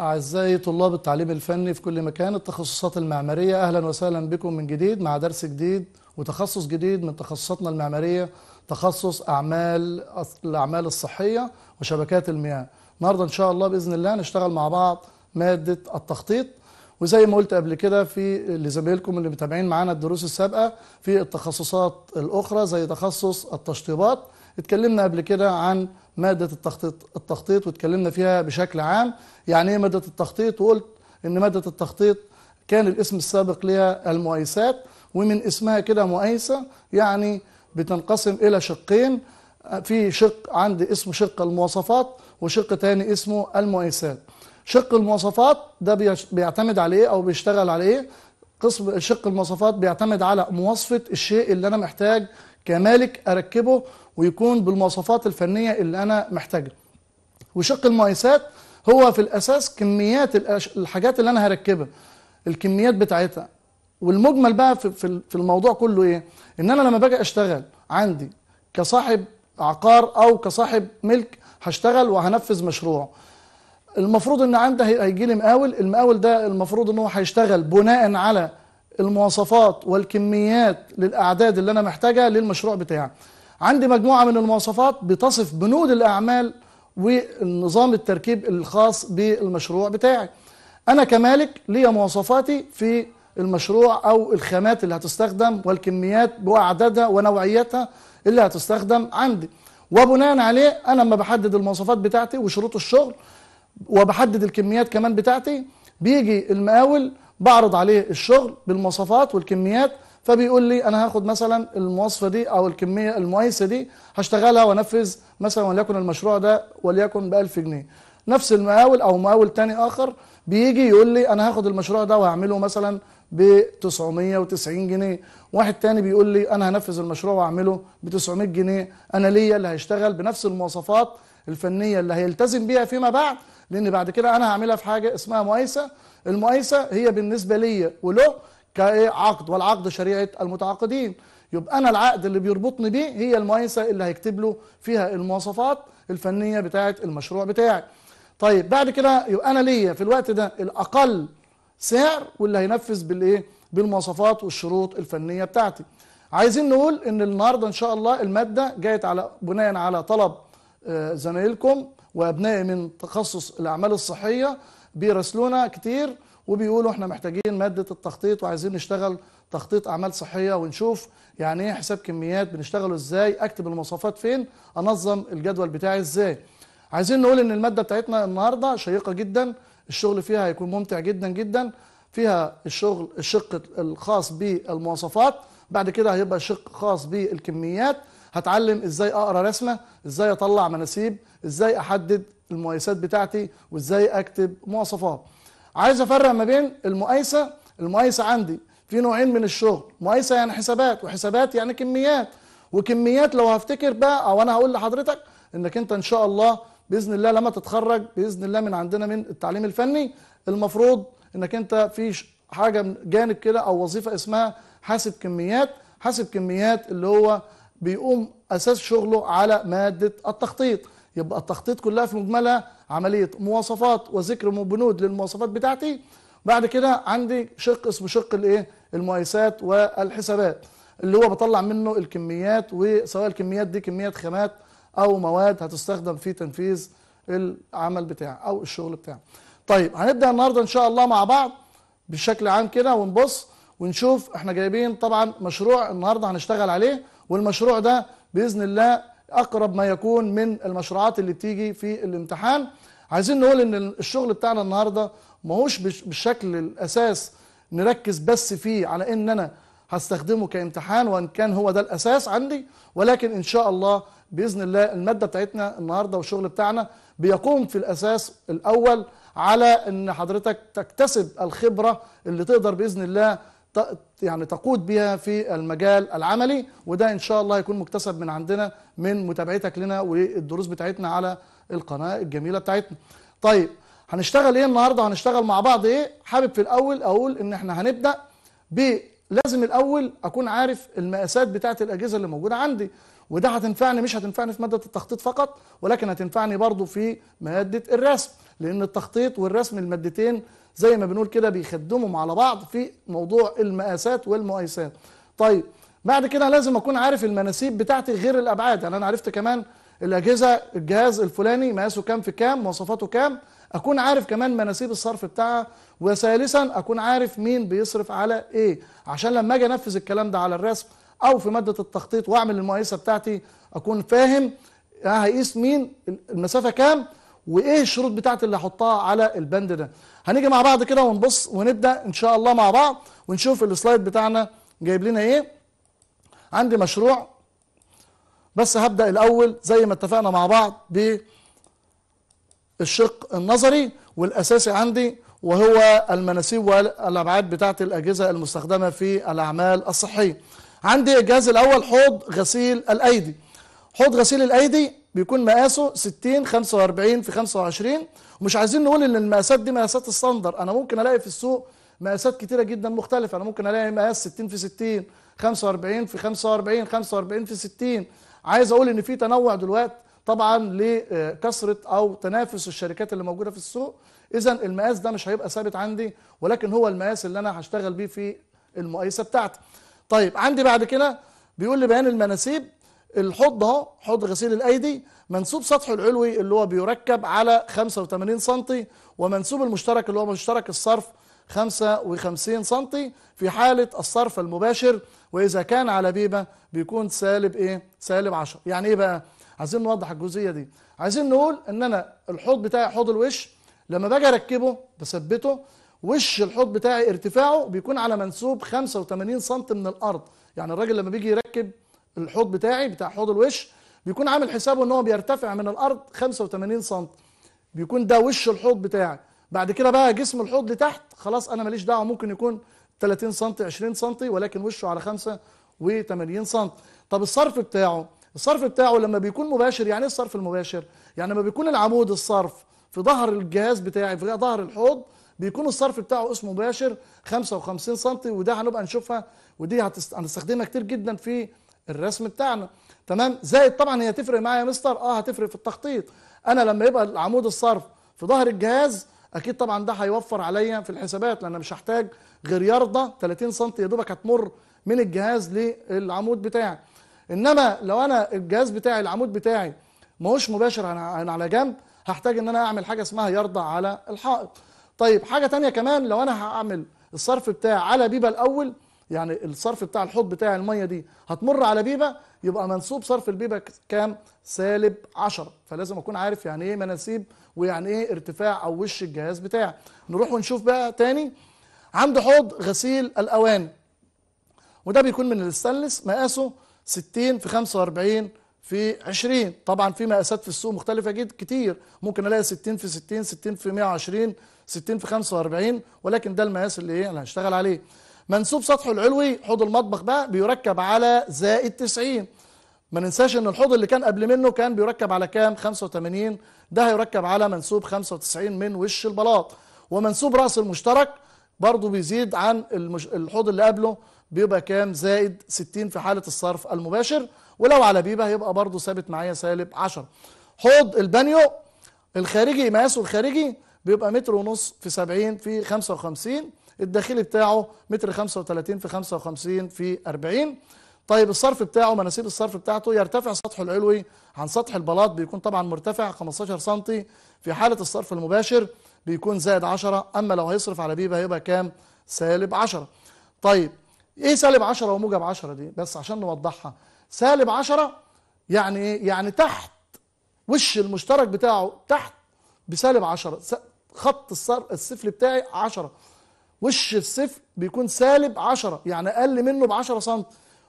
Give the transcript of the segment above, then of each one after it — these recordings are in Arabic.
أعزائي طلاب التعليم الفني في كل مكان التخصصات المعمارية أهلا وسهلا بكم من جديد مع درس جديد وتخصص جديد من تخصصاتنا المعمارية تخصص أعمال الأعمال الصحية وشبكات المياه النهاردة إن شاء الله بإذن الله نشتغل مع بعض مادة التخطيط وزي ما قلت قبل كده في لزمايلكم اللي متابعين معانا الدروس السابقة في التخصصات الأخرى زي تخصص التشطيبات اتكلمنا قبل كده عن مادة التخطيط التخطيط واتكلمنا فيها بشكل عام يعني ايه مادة التخطيط وقلت ان مادة التخطيط كان الاسم السابق لها المؤيسات ومن اسمها كده مؤيسة يعني بتنقسم إلى شقين في شق عندي اسمه شق المواصفات وشق تاني اسمه المؤيسات شق المواصفات ده بيعتمد على ايه او بيشتغل على ايه قسم شق المواصفات بيعتمد على مواصفة الشيء اللي انا محتاج كمالك اركبه ويكون بالمواصفات الفنية اللي أنا محتاجها وشق المقايسات هو في الأساس كميات الحاجات اللي أنا هركبها الكميات بتاعتها والمجمل بقى في الموضوع كله إيه إن أنا لما باجي أشتغل عندي كصاحب عقار أو كصاحب ملك هشتغل وهنفذ مشروع المفروض ان عندي هيجي لي مقاول المقاول ده المفروض ان هو هيشتغل بناء على المواصفات والكميات للاعداد اللي انا محتاجها للمشروع بتاعي عندي مجموعة من المواصفات بتصف بنود الأعمال والنظام التركيب الخاص بالمشروع بتاعي أنا كمالك لي مواصفاتي في المشروع أو الخامات اللي هتستخدم والكميات وأعدادها ونوعيتها اللي هتستخدم عندي وبناء عليه أنا لما بحدد المواصفات بتاعتي وشروط الشغل وبحدد الكميات كمان بتاعتي بيجي المقاول بعرض عليه الشغل بالمواصفات والكميات فبيقول لي انا هاخد مثلا المواصفه دي او الكميه المويسه دي هشتغلها وانفذ مثلا وليكن المشروع ده وليكن ب 1000 جنيه نفس المقاول او مقاول تاني اخر بيجي يقول لي انا هاخد المشروع ده وهعمله مثلا ب 990 جنيه واحد تاني بيقول لي انا هنفذ المشروع واعمله ب 900 جنيه انا ليا اللي هيشتغل بنفس المواصفات الفنيه اللي هيلتزم بيها فيما بعد لان بعد كده انا هعملها في حاجه اسمها مقايسه المقايسه هي بالنسبه ليا وله كايه عقد والعقد شريعه المتعاقدين يبقى انا العقد اللي بيربطني بيه هي المؤسسه اللي هيكتب له فيها المواصفات الفنيه بتاعه المشروع بتاعي طيب بعد كده يبقى انا ليا في الوقت ده الاقل سعر واللي هينفذ بالايه بالمواصفات والشروط الفنيه بتاعتي عايزين نقول ان النهارده ان شاء الله الماده جايت على بناء على طلب آه، زمايلكم وابنائي من تخصص الاعمال الصحيه بيراسلونا كتير وبيقولوا احنا محتاجين ماده التخطيط وعايزين نشتغل تخطيط اعمال صحيه ونشوف يعني ايه حساب كميات بنشتغله ازاي اكتب المواصفات فين انظم الجدول بتاعي ازاي عايزين نقول ان الماده بتاعتنا النهارده شيقه جدا الشغل فيها هيكون ممتع جدا جدا فيها الشغل الشق الخاص بالمواصفات بعد كده هيبقى شق خاص بالكميات هتعلم ازاي اقرا رسمه ازاي اطلع مناسيب ازاي احدد المقايسات بتاعتي وازاي اكتب مواصفات عايز افرق ما بين المقايسه المقايسه عندي في نوعين من الشغل مقايسه يعني حسابات وحسابات يعني كميات وكميات لو هفتكر بقى او انا هقول لحضرتك انك انت ان شاء الله باذن الله لما تتخرج باذن الله من عندنا من التعليم الفني المفروض انك انت في حاجه جانب كده او وظيفه اسمها حاسب كميات حاسب كميات اللي هو بيقوم اساس شغله على ماده التخطيط يبقى التخطيط كلها في مجملها عمليه مواصفات وذكر بنود للمواصفات بتاعتي بعد كده عندي شق اسمه شق الايه المقايسات والحسابات اللي هو بطلع منه الكميات وسواء الكميات دي كميات خامات او مواد هتستخدم في تنفيذ العمل بتاعي او الشغل بتاعي طيب هنبدا النهارده ان شاء الله مع بعض بشكل عام كده ونبص ونشوف احنا جايبين طبعا مشروع النهارده هنشتغل عليه والمشروع ده باذن الله اقرب ما يكون من المشروعات اللي بتيجي في الامتحان عايزين نقول ان الشغل بتاعنا النهارده ماهوش بالشكل الاساس نركز بس فيه على ان انا هستخدمه كامتحان وان كان هو ده الاساس عندي ولكن ان شاء الله باذن الله الماده بتاعتنا النهارده والشغل بتاعنا بيقوم في الاساس الاول على ان حضرتك تكتسب الخبره اللي تقدر باذن الله يعني تقود بها في المجال العملي وده ان شاء الله هيكون مكتسب من عندنا من متابعتك لنا والدروس بتاعتنا على القناه الجميله بتاعتنا طيب هنشتغل ايه النهارده هنشتغل مع بعض ايه حابب في الاول اقول ان احنا هنبدا ب لازم الاول اكون عارف المقاسات بتاعه الاجهزه اللي موجوده عندي وده هتنفعني مش هتنفعني في ماده التخطيط فقط ولكن هتنفعني برضو في ماده الرسم لان التخطيط والرسم المادتين زي ما بنقول كده بيخدموا على بعض في موضوع المقاسات والمقايسات طيب بعد كده لازم اكون عارف المناسيب بتاعتي غير الابعاد يعني انا عرفت كمان الاجهزه الجهاز الفلاني مقاسه كام في كام مواصفاته كام اكون عارف كمان مناسيب الصرف بتاعها وثالثا اكون عارف مين بيصرف على ايه عشان لما اجي انفذ الكلام ده على الرسم او في ماده التخطيط واعمل المقايسه بتاعتي اكون فاهم هقيس مين المسافه كام وايه الشروط بتاعتي اللي هحطها على البند ده هنيجي مع بعض كده ونبص ونبدا ان شاء الله مع بعض ونشوف السلايد بتاعنا جايب لنا ايه عندي مشروع بس هبدأ الأول زي ما اتفقنا مع بعض بالشق النظري والأساسي عندي وهو المناسيب والأبعاد بتاعة الأجهزة المستخدمة في الأعمال الصحية عندي الجهاز الأول حوض غسيل الأيدي حوض غسيل الأيدي بيكون مقاسه 60 45 في 25 ومش عايزين نقول ان المقاسات دي مقاسات الستاندر انا ممكن الاقي في السوق مقاسات كتيره جدا مختلفه انا ممكن الاقي مقاس 60 في 60 45 في 45 45 في 60 عايز اقول ان في تنوع دلوقتي طبعا لكثره او تنافس الشركات اللي موجوده في السوق اذا المقاس ده مش هيبقى ثابت عندي ولكن هو المقاس اللي انا هشتغل بيه في المقايسه بتاعتي طيب عندي بعد كده بيقول لي بيان المناسيب الحوض اهو حوض غسيل الايدي منسوب سطحه العلوي اللي هو بيركب على 85 سم ومنسوب المشترك اللي هو مشترك الصرف 55 سنتي في حالة الصرف المباشر وإذا كان على بيبة بيكون سالب إيه؟ سالب 10 يعني إيه بقى؟ عايزين نوضح الجزئية دي عايزين نقول إن أنا الحوض بتاعي حوض الوش لما باجي أركبه بثبته وش الحوض بتاعي ارتفاعه بيكون على منسوب 85 سم من الأرض يعني الراجل لما بيجي يركب الحوض بتاعي بتاع حوض الوش بيكون عامل حسابه ان هو بيرتفع من الارض 85 سم بيكون ده وش الحوض بتاعي بعد كده بقى جسم الحوض لتحت خلاص انا ماليش دعوه ممكن يكون 30 سم 20 سم ولكن وشه على 85 سم طب الصرف بتاعه الصرف بتاعه لما بيكون مباشر يعني ايه الصرف المباشر يعني لما بيكون العمود الصرف في ظهر الجهاز بتاعي في ظهر الحوض بيكون الصرف بتاعه اسمه مباشر 55 سم وده هنبقى نشوفها ودي هنستخدمها كتير جدا في الرسم بتاعنا تمام زائد طبعا هي تفرق معايا يا مستر اه هتفرق في التخطيط انا لما يبقى العمود الصرف في ظهر الجهاز اكيد طبعا ده هيوفر عليا في الحسابات لان مش هحتاج غير يارده 30 سم يا دوبك هتمر من الجهاز للعمود بتاعي انما لو انا الجهاز بتاعي العمود بتاعي ماهوش مباشر انا على جنب هحتاج ان انا اعمل حاجه اسمها يرضى على الحائط طيب حاجه تانية كمان لو انا هعمل الصرف بتاعي على بيبه الاول يعني الصرف بتاع الحوض بتاع الميه دي هتمر على بيبه يبقى منسوب صرف البيبه كام سالب 10 فلازم اكون عارف يعني ايه مناسيب ويعني ايه ارتفاع او وش الجهاز بتاعي نروح ونشوف بقى تاني عند حوض غسيل الاواني وده بيكون من الاستنلس مقاسه 60 في 45 في 20 طبعا في مقاسات في السوق مختلفة جدا كتير ممكن الاقي 60 في 60 60 في 120 60 في 45 ولكن ده المقاس اللي ايه انا هشتغل عليه منسوب سطحه العلوي حوض المطبخ بقى بيركب على زائد 90 ما ننساش ان الحوض اللي كان قبل منه كان بيركب على كام 85 ده هيركب على منسوب 95 من وش البلاط ومنسوب راس المشترك برضه بيزيد عن المش... الحوض اللي قبله بيبقى كام زائد 60 في حالة الصرف المباشر ولو على بيبة هيبقى برضه ثابت معايا سالب 10 حوض البانيو الخارجي مقاسه الخارجي بيبقى متر ونص في 70 في 55 الداخلي بتاعه متر 35 في 55 في 40 طيب الصرف بتاعه مناسيب الصرف بتاعته يرتفع سطحه العلوي عن سطح البلاط بيكون طبعا مرتفع 15 سم في حالة الصرف المباشر بيكون زائد 10 أما لو هيصرف على بيبة هيبقى كام سالب 10 طيب ايه سالب 10 وموجب 10 دي بس عشان نوضحها سالب 10 يعني ايه يعني تحت وش المشترك بتاعه تحت بسالب 10 خط الصفر السفلي بتاعي 10 وش الصفر بيكون سالب 10 يعني اقل منه ب 10 سم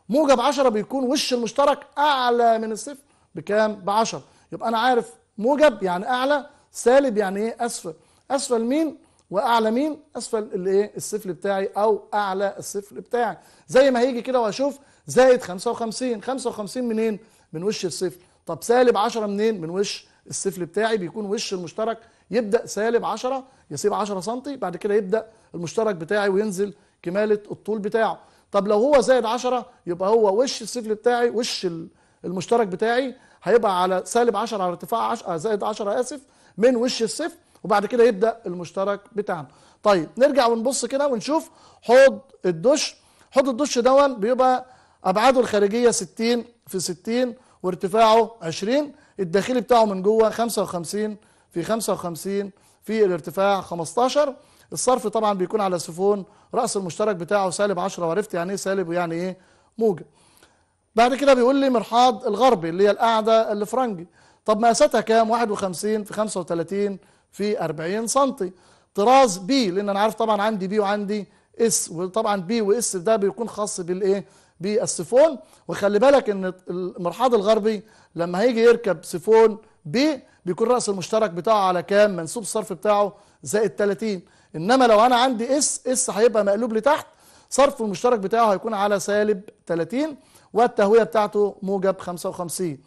موجب 10 بيكون وش المشترك اعلى من الصفر بكام ب 10 يبقى انا عارف موجب يعني اعلى سالب يعني ايه اسفل اسفل مين واعلى مين اسفل الايه السفل بتاعي او اعلى السفل بتاعي زي ما هيجي كده واشوف زائد 55 55 منين من وش الصفر طب سالب 10 منين من وش السفل بتاعي بيكون وش المشترك يبدا سالب 10 يسيب 10 سم بعد كده يبدا المشترك بتاعي وينزل كماله الطول بتاعه طب لو هو زائد 10 يبقى هو وش السفل بتاعي وش المشترك بتاعي هيبقى على سالب 10 على ارتفاع 10 زائد 10 اسف من وش السفل وبعد كده يبدا المشترك بتاعنا طيب نرجع ونبص كده ونشوف حوض الدش حوض الدش دون بيبقى ابعاده الخارجيه 60 في 60 وارتفاعه 20 الداخلي بتاعه من جوه 55 في 55 في الارتفاع 15 الصرف طبعا بيكون على سيفون راس المشترك بتاعه سالب 10 وعرفت يعني ايه سالب ويعني ايه موجب بعد كده بيقول لي مرحاض الغربي اللي هي القاعده الفرنجي طب مقاساتها كام 51 في 35 في 40 سم طراز بي لان انا عارف طبعا عندي بي وعندي اس وطبعا بي واس ده بيكون خاص بالايه بالسيفون وخلي بالك ان المرحاض الغربي لما هيجي يركب سيفون بي بيكون رأس المشترك بتاعه على كام منسوب الصرف بتاعه زائد 30 إنما لو أنا عندي اس اس هيبقى مقلوب لتحت صرف المشترك بتاعه هيكون على سالب 30 والتهوية بتاعته موجب 55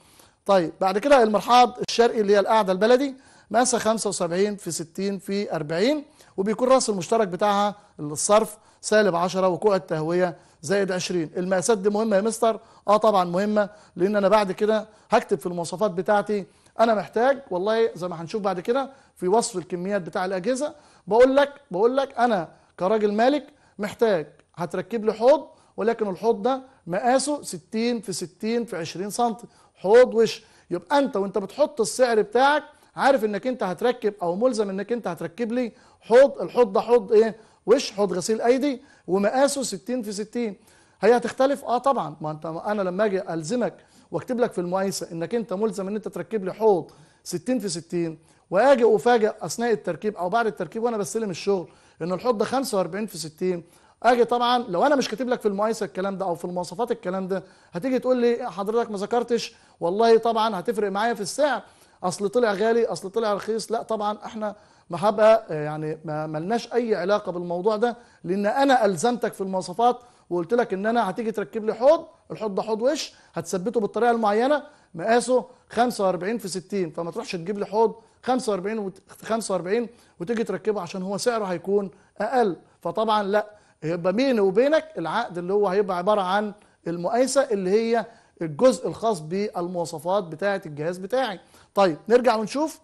طيب بعد كده المرحاض الشرقي اللي هي القاعدة البلدي مقاسها 75 في 60 في 40 وبيكون رأس المشترك بتاعها الصرف سالب 10 وكوع التهوية زائد 20 المقاسات دي مهمة يا مستر اه طبعا مهمة لان انا بعد كده هكتب في المواصفات بتاعتي انا محتاج والله زي ما هنشوف بعد كده في وصف الكميات بتاع الاجهزه بقول لك بقول لك انا كراجل مالك محتاج هتركب لي حوض ولكن الحوض ده مقاسه 60 في 60 في 20 سم حوض وش يبقى انت وانت بتحط السعر بتاعك عارف انك انت هتركب او ملزم انك انت هتركب لي حوض الحوض ده حوض ايه وش حوض غسيل ايدي ومقاسه 60 في 60 هي هتختلف اه طبعا ما انت انا لما اجي الزمك واكتب لك في المقايسه انك انت ملزم ان انت تركب لي حوض 60 في 60 واجي افاجئ اثناء التركيب او بعد التركيب وانا بستلم الشغل ان الحوض ده 45 في 60 اجي طبعا لو انا مش كاتب لك في المقايسه الكلام ده او في المواصفات الكلام ده هتيجي تقول لي حضرتك ما ذكرتش والله طبعا هتفرق معايا في السعر اصل طلع غالي اصل طلع رخيص لا طبعا احنا ما هبقى آه، يعني ما ملناش اي علاقه بالموضوع ده لان انا الزمتك في المواصفات وقلت لك ان انا هتيجي تركب لي حوض الحوض ده حوض وش هتثبته بالطريقه المعينه مقاسه 45 في 60 فما تروحش تجيب لي حوض 45 و 45 وتيجي تركبه عشان هو سعره هيكون اقل فطبعا لا يبقى بيني وبينك العقد اللي هو هيبقى عباره عن المقايسه اللي هي الجزء الخاص بالمواصفات بتاعه الجهاز بتاعي طيب نرجع ونشوف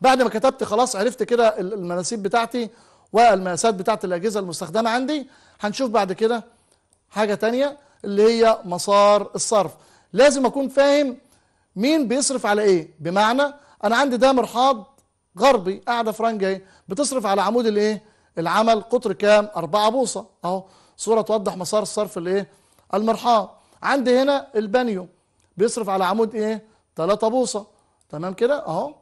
بعد ما كتبت خلاص عرفت كده المناسيب بتاعتي والمقاسات بتاعت الاجهزه المستخدمه عندي هنشوف بعد كده حاجة تانية اللي هي مسار الصرف لازم أكون فاهم مين بيصرف على إيه بمعنى أنا عندي ده مرحاض غربي قاعدة فرنجة إيه بتصرف على عمود الإيه العمل قطر كام 4 بوصة أهو صورة توضح مسار الصرف الإيه المرحاض عندي هنا البانيو بيصرف على عمود إيه 3 بوصة تمام كده أهو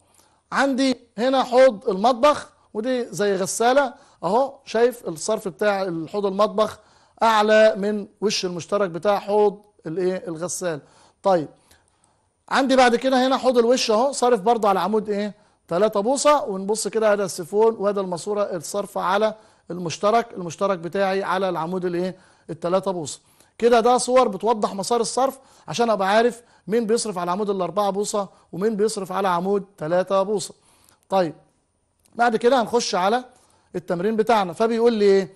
عندي هنا حوض المطبخ ودي زي غسالة اهو شايف الصرف بتاع الحوض المطبخ اعلى من وش المشترك بتاع حوض الايه الغسال طيب عندي بعد كده هنا حوض الوش اهو صارف برضه على عمود ايه 3 بوصه ونبص كده هذا السيفون وهذا الماسوره الصرف على المشترك المشترك بتاعي على العمود الايه الثلاثه بوصه كده ده صور بتوضح مسار الصرف عشان ابقى عارف مين بيصرف على عمود الاربعة بوصة ومين بيصرف على عمود ثلاثه بوصة طيب بعد كده هنخش على التمرين بتاعنا فبيقول لي ايه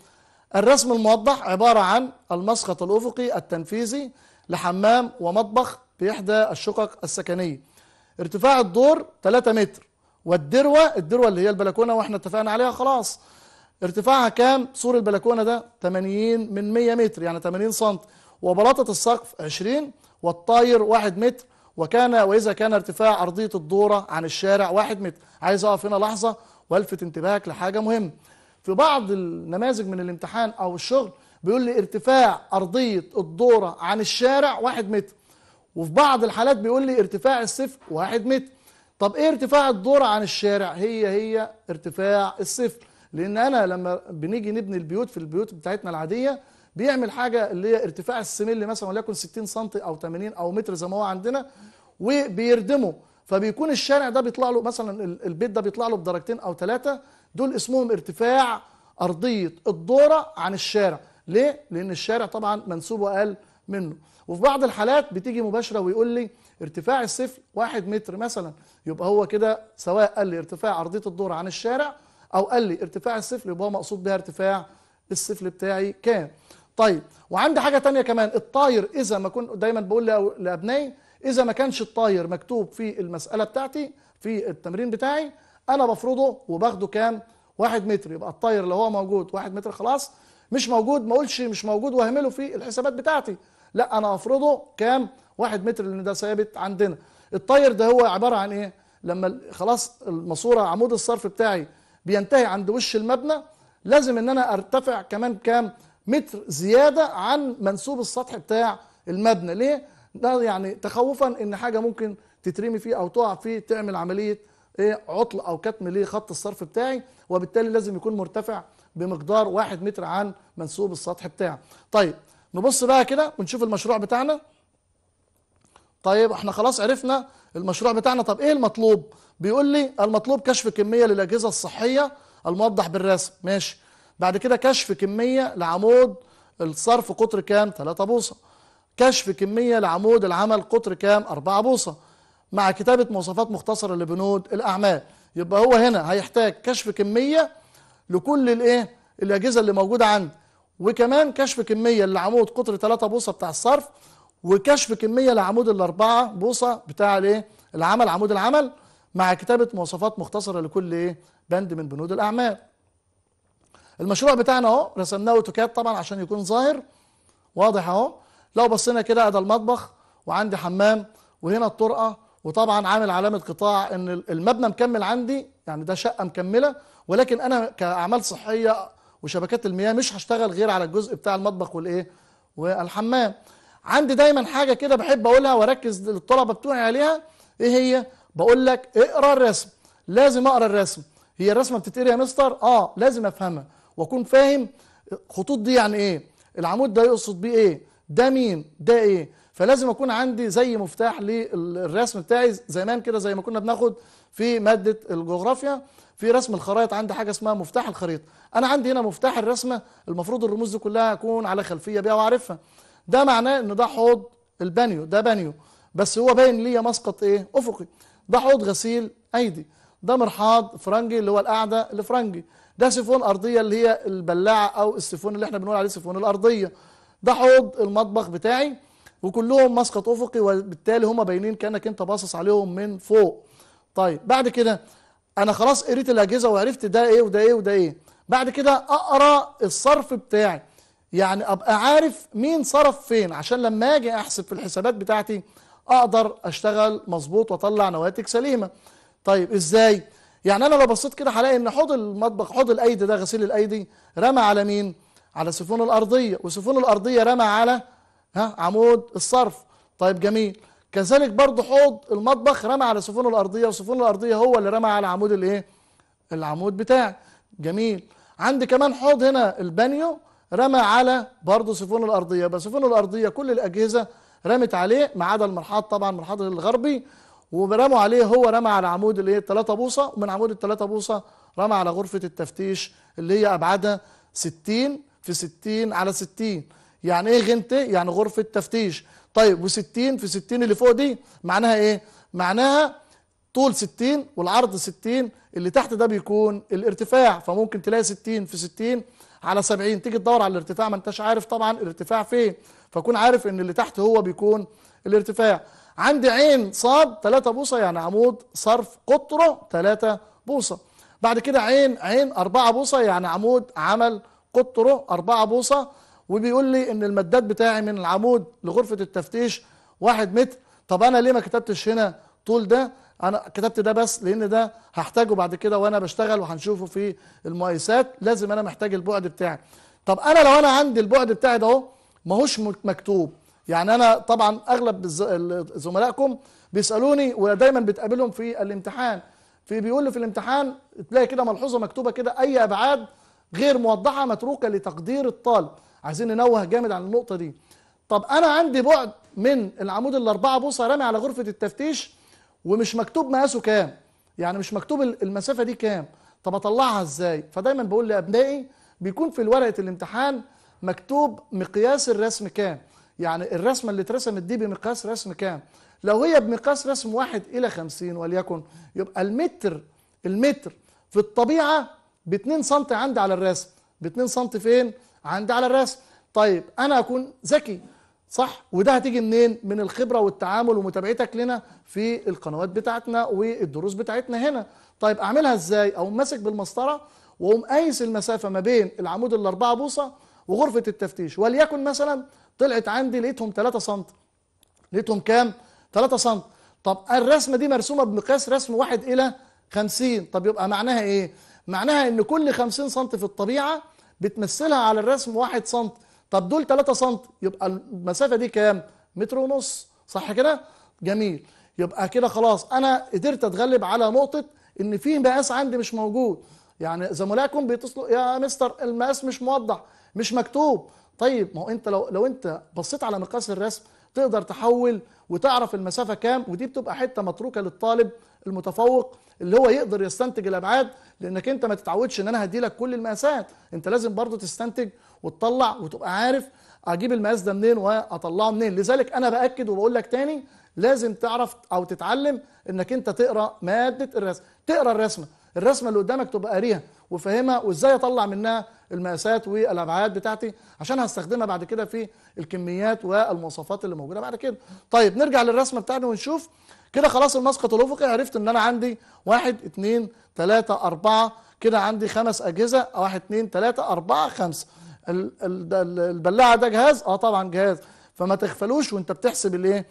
الرسم الموضح عبارة عن المسقط الأفقي التنفيذي لحمام ومطبخ في إحدى الشقق السكنية ارتفاع الدور 3 متر والدروة الدروة اللي هي البلكونة واحنا اتفقنا عليها خلاص ارتفاعها كام سور البلكونة ده 80 من 100 متر يعني 80 سم وبلاطة السقف 20 والطاير 1 متر وكان وإذا كان ارتفاع أرضية الدورة عن الشارع 1 متر عايز أقف هنا لحظة والفت انتباهك لحاجة مهمة في بعض النماذج من الامتحان او الشغل بيقول لي ارتفاع ارضيه الدوره عن الشارع 1 متر وفي بعض الحالات بيقول لي ارتفاع الصفر 1 متر طب ايه ارتفاع الدوره عن الشارع هي هي ارتفاع الصفر لان انا لما بنيجي نبني البيوت في البيوت بتاعتنا العاديه بيعمل حاجه اللي هي ارتفاع السمل مثلا وليكن 60 سم او 80 او متر زي ما هو عندنا وبيردمه فبيكون الشارع ده بيطلع له مثلا البيت ده بيطلع له بدرجتين او ثلاثه دول اسمهم ارتفاع أرضية الدورة عن الشارع ليه؟ لأن الشارع طبعا منسوبه أقل منه وفي بعض الحالات بتيجي مباشرة ويقول لي ارتفاع السفل واحد متر مثلا يبقى هو كده سواء قال لي ارتفاع أرضية الدورة عن الشارع أو قال لي ارتفاع السفل يبقى هو مقصود بها ارتفاع السفل بتاعي كام طيب وعندي حاجة تانية كمان الطاير إذا ما كنت دايما بقول لأبنائي إذا ما كانش الطاير مكتوب في المسألة بتاعتي في التمرين بتاعي انا بفرضه وباخده كام واحد متر يبقى الطاير لو هو موجود واحد متر خلاص مش موجود ما اقولش مش موجود واهمله في الحسابات بتاعتي لا انا افرضه كام واحد متر لان ده ثابت عندنا الطاير ده هو عباره عن ايه لما خلاص الماسوره عمود الصرف بتاعي بينتهي عند وش المبنى لازم ان انا ارتفع كمان كام متر زياده عن منسوب السطح بتاع المبنى ليه ده يعني تخوفا ان حاجه ممكن تترمي فيه او تقع فيه تعمل عمليه ايه عطل او كتم لخط الصرف بتاعي وبالتالي لازم يكون مرتفع بمقدار واحد متر عن منسوب السطح بتاعه طيب نبص بقى كده ونشوف المشروع بتاعنا طيب احنا خلاص عرفنا المشروع بتاعنا طب ايه المطلوب بيقول لي المطلوب كشف كميه للاجهزه الصحيه الموضح بالرسم ماشي بعد كده كشف كميه لعمود الصرف قطر كام 3 بوصه كشف كميه لعمود العمل قطر كام 4 بوصه مع كتابة مواصفات مختصرة لبنود الأعمال يبقى هو هنا هيحتاج كشف كمية لكل الايه الأجهزة اللي موجودة عنده وكمان كشف كمية لعمود قطر 3 بوصة بتاع الصرف وكشف كمية لعمود الأربعة بوصة بتاع الايه العمل عمود العمل مع كتابة مواصفات مختصرة لكل ايه بند من بنود الأعمال المشروع بتاعنا اهو رسمناه اوتوكاد طبعا عشان يكون ظاهر واضح اهو لو بصينا كده ده المطبخ وعندي حمام وهنا الطرقه وطبعا عامل علامه قطاع ان المبنى مكمل عندي يعني ده شقه مكمله ولكن انا كاعمال صحيه وشبكات المياه مش هشتغل غير على الجزء بتاع المطبخ والايه والحمام عندي دايما حاجه كده بحب اقولها واركز للطلبه بتوعي عليها ايه هي بقول لك اقرا الرسم لازم اقرا الرسم هي الرسمه بتتقري يا مستر اه لازم افهمها واكون فاهم خطوط دي يعني ايه العمود ده يقصد بيه ايه ده مين ده ايه فلازم اكون عندي زي مفتاح للرسم بتاعي زمان كده زي ما كنا بناخد في ماده الجغرافيا في رسم الخرائط عندي حاجه اسمها مفتاح الخريطه انا عندي هنا مفتاح الرسمه المفروض الرموز دي كلها اكون على خلفيه بيها واعرفها ده معناه ان ده حوض البانيو ده بانيو بس هو باين ليا مسقط ايه افقي ده حوض غسيل ايدي ده مرحاض فرنجي اللي هو القعده الفرنجي ده سيفون ارضيه اللي هي البلاعه او السيفون اللي احنا بنقول عليه سيفون الارضيه ده حوض المطبخ بتاعي وكلهم مسقط افقي وبالتالي هم باينين كانك انت باصص عليهم من فوق طيب بعد كده انا خلاص قريت الاجهزه وعرفت ده ايه وده ايه وده ايه بعد كده اقرا الصرف بتاعي يعني ابقى عارف مين صرف فين عشان لما اجي احسب في الحسابات بتاعتي اقدر اشتغل مظبوط واطلع نواتج سليمه طيب ازاي يعني انا لو بصيت كده هلاقي ان حوض المطبخ حوض الايدي ده غسيل الايدي رمى على مين على السفون الارضيه والسفون الارضيه رمى على ها عمود الصرف طيب جميل كذلك برضه حوض المطبخ رمى على سفونه الارضيه والسفون الارضيه هو اللي رمى على عمود الايه العمود بتاعي جميل عندي كمان حوض هنا البانيو رمى على برضه سفونه الارضيه يبقى سفونه الارضيه كل الاجهزه رمت عليه ما عدا المرحاض طبعا المرحاض الغربي ورموا عليه هو رمى على عمود الايه الثلاثة بوصه ومن عمود الثلاثة بوصه رمى على غرفه التفتيش اللي هي ابعادها 60 في 60 على 60 يعني ايه غنت يعني غرفة تفتيش طيب و60 في 60 اللي فوق دي معناها ايه معناها طول 60 والعرض 60 اللي تحت ده بيكون الارتفاع فممكن تلاقي 60 في 60 على 70 تيجي تدور على الارتفاع ما انتش عارف طبعا الارتفاع فين فكون عارف ان اللي تحت هو بيكون الارتفاع عندي عين صاد 3 بوصة يعني عمود صرف قطره 3 بوصة بعد كده عين عين 4 بوصة يعني عمود عمل قطره 4 بوصة وبيقول لي ان المداد بتاعي من العمود لغرفه التفتيش واحد متر طب انا ليه ما كتبتش هنا طول ده انا كتبت ده بس لان ده هحتاجه بعد كده وانا بشتغل وهنشوفه في المقايسات لازم انا محتاج البعد بتاعي طب انا لو انا عندي البعد بتاعي ده اهو هوش مكتوب يعني انا طبعا اغلب زملائكم بيسالوني ودايما بتقابلهم في الامتحان في بيقول لي في الامتحان تلاقي كده ملحوظه مكتوبه كده اي ابعاد غير موضحه متروكه لتقدير الطالب عايزين ننوه جامد عن النقطه دي طب انا عندي بعد من العمود الاربعه بوصه رامي على غرفه التفتيش ومش مكتوب مقاسه كام يعني مش مكتوب المسافه دي كام طب اطلعها ازاي فدايما بقول لابنائي بيكون في ورقه الامتحان مكتوب مقياس الرسم كام يعني الرسمه اللي اترسمت دي بمقياس رسم كام لو هي بمقياس رسم واحد الى خمسين وليكن يبقى المتر المتر في الطبيعه ب 2 سم عندي على الرسم ب 2 سم فين عندي على الرسم طيب انا اكون ذكي صح وده هتيجي منين من الخبره والتعامل ومتابعتك لنا في القنوات بتاعتنا والدروس بتاعتنا هنا طيب اعملها ازاي او ماسك بالمسطره واقوم قايس المسافه ما بين العمود الاربعه بوصه وغرفه التفتيش وليكن مثلا طلعت عندي لقيتهم 3 سم لقيتهم كام 3 سم طب الرسمه دي مرسومه بمقياس رسم 1 الى 50 طب يبقى معناها ايه معناها ان كل 50 سم في الطبيعه بتمثلها على الرسم 1 سم طب دول 3 سم يبقى المسافه دي كام متر ونص صح كده جميل يبقى كده خلاص انا قدرت اتغلب على نقطه ان في مقاس عندي مش موجود يعني زملائكم بيتصلوا يا مستر المقاس مش موضح مش مكتوب طيب ما هو انت لو لو انت بصيت على مقاس الرسم تقدر تحول وتعرف المسافه كام ودي بتبقى حته متروكه للطالب المتفوق اللي هو يقدر يستنتج الابعاد لانك انت ما تتعودش ان انا هدي لك كل المقاسات انت لازم برضو تستنتج وتطلع وتبقى عارف اجيب المقاس ده منين واطلعه منين لذلك انا باكد وبقول لك تاني لازم تعرف او تتعلم انك انت تقرا ماده الرسم تقرا الرسمه الرسمه اللي قدامك تبقى قاريها وفاهمها وازاي اطلع منها المقاسات والابعاد بتاعتي عشان هستخدمها بعد كده في الكميات والمواصفات اللي موجوده بعد كده طيب نرجع للرسمه بتاعتنا ونشوف كده خلاص المسقط الافقي عرفت ان انا عندي واحد 2 3 اربعة كده عندي خمس اجهزه واحد 2 3 اربعة خمسة البلاعه ده جهاز اه طبعا جهاز فما تغفلوش وانت بتحسب الايه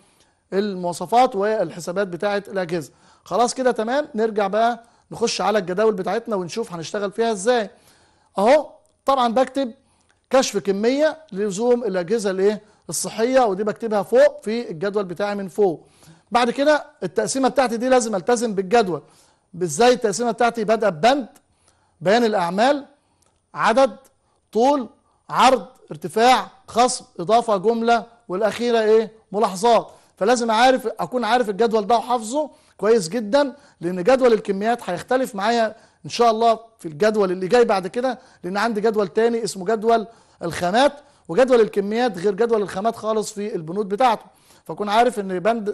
المواصفات والحسابات بتاعه الاجهزه خلاص كده تمام نرجع بقى نخش على الجداول بتاعتنا ونشوف هنشتغل فيها ازاي اهو طبعا بكتب كشف كميه لزوم الاجهزه الايه الصحيه ودي بكتبها فوق في الجدول بتاعي من فوق بعد كده التقسيمه بتاعتي دي لازم التزم بالجدول ازاي التقسيمه بتاعتي بادئه ببند بيان الاعمال عدد طول عرض ارتفاع خصم اضافه جمله والاخيره ايه ملاحظات فلازم عارف اكون عارف الجدول ده وحافظه كويس جدا لان جدول الكميات هيختلف معايا ان شاء الله في الجدول اللي جاي بعد كده لان عندي جدول تاني اسمه جدول الخامات وجدول الكميات غير جدول الخامات خالص في البنود بتاعته فكون عارف ان بند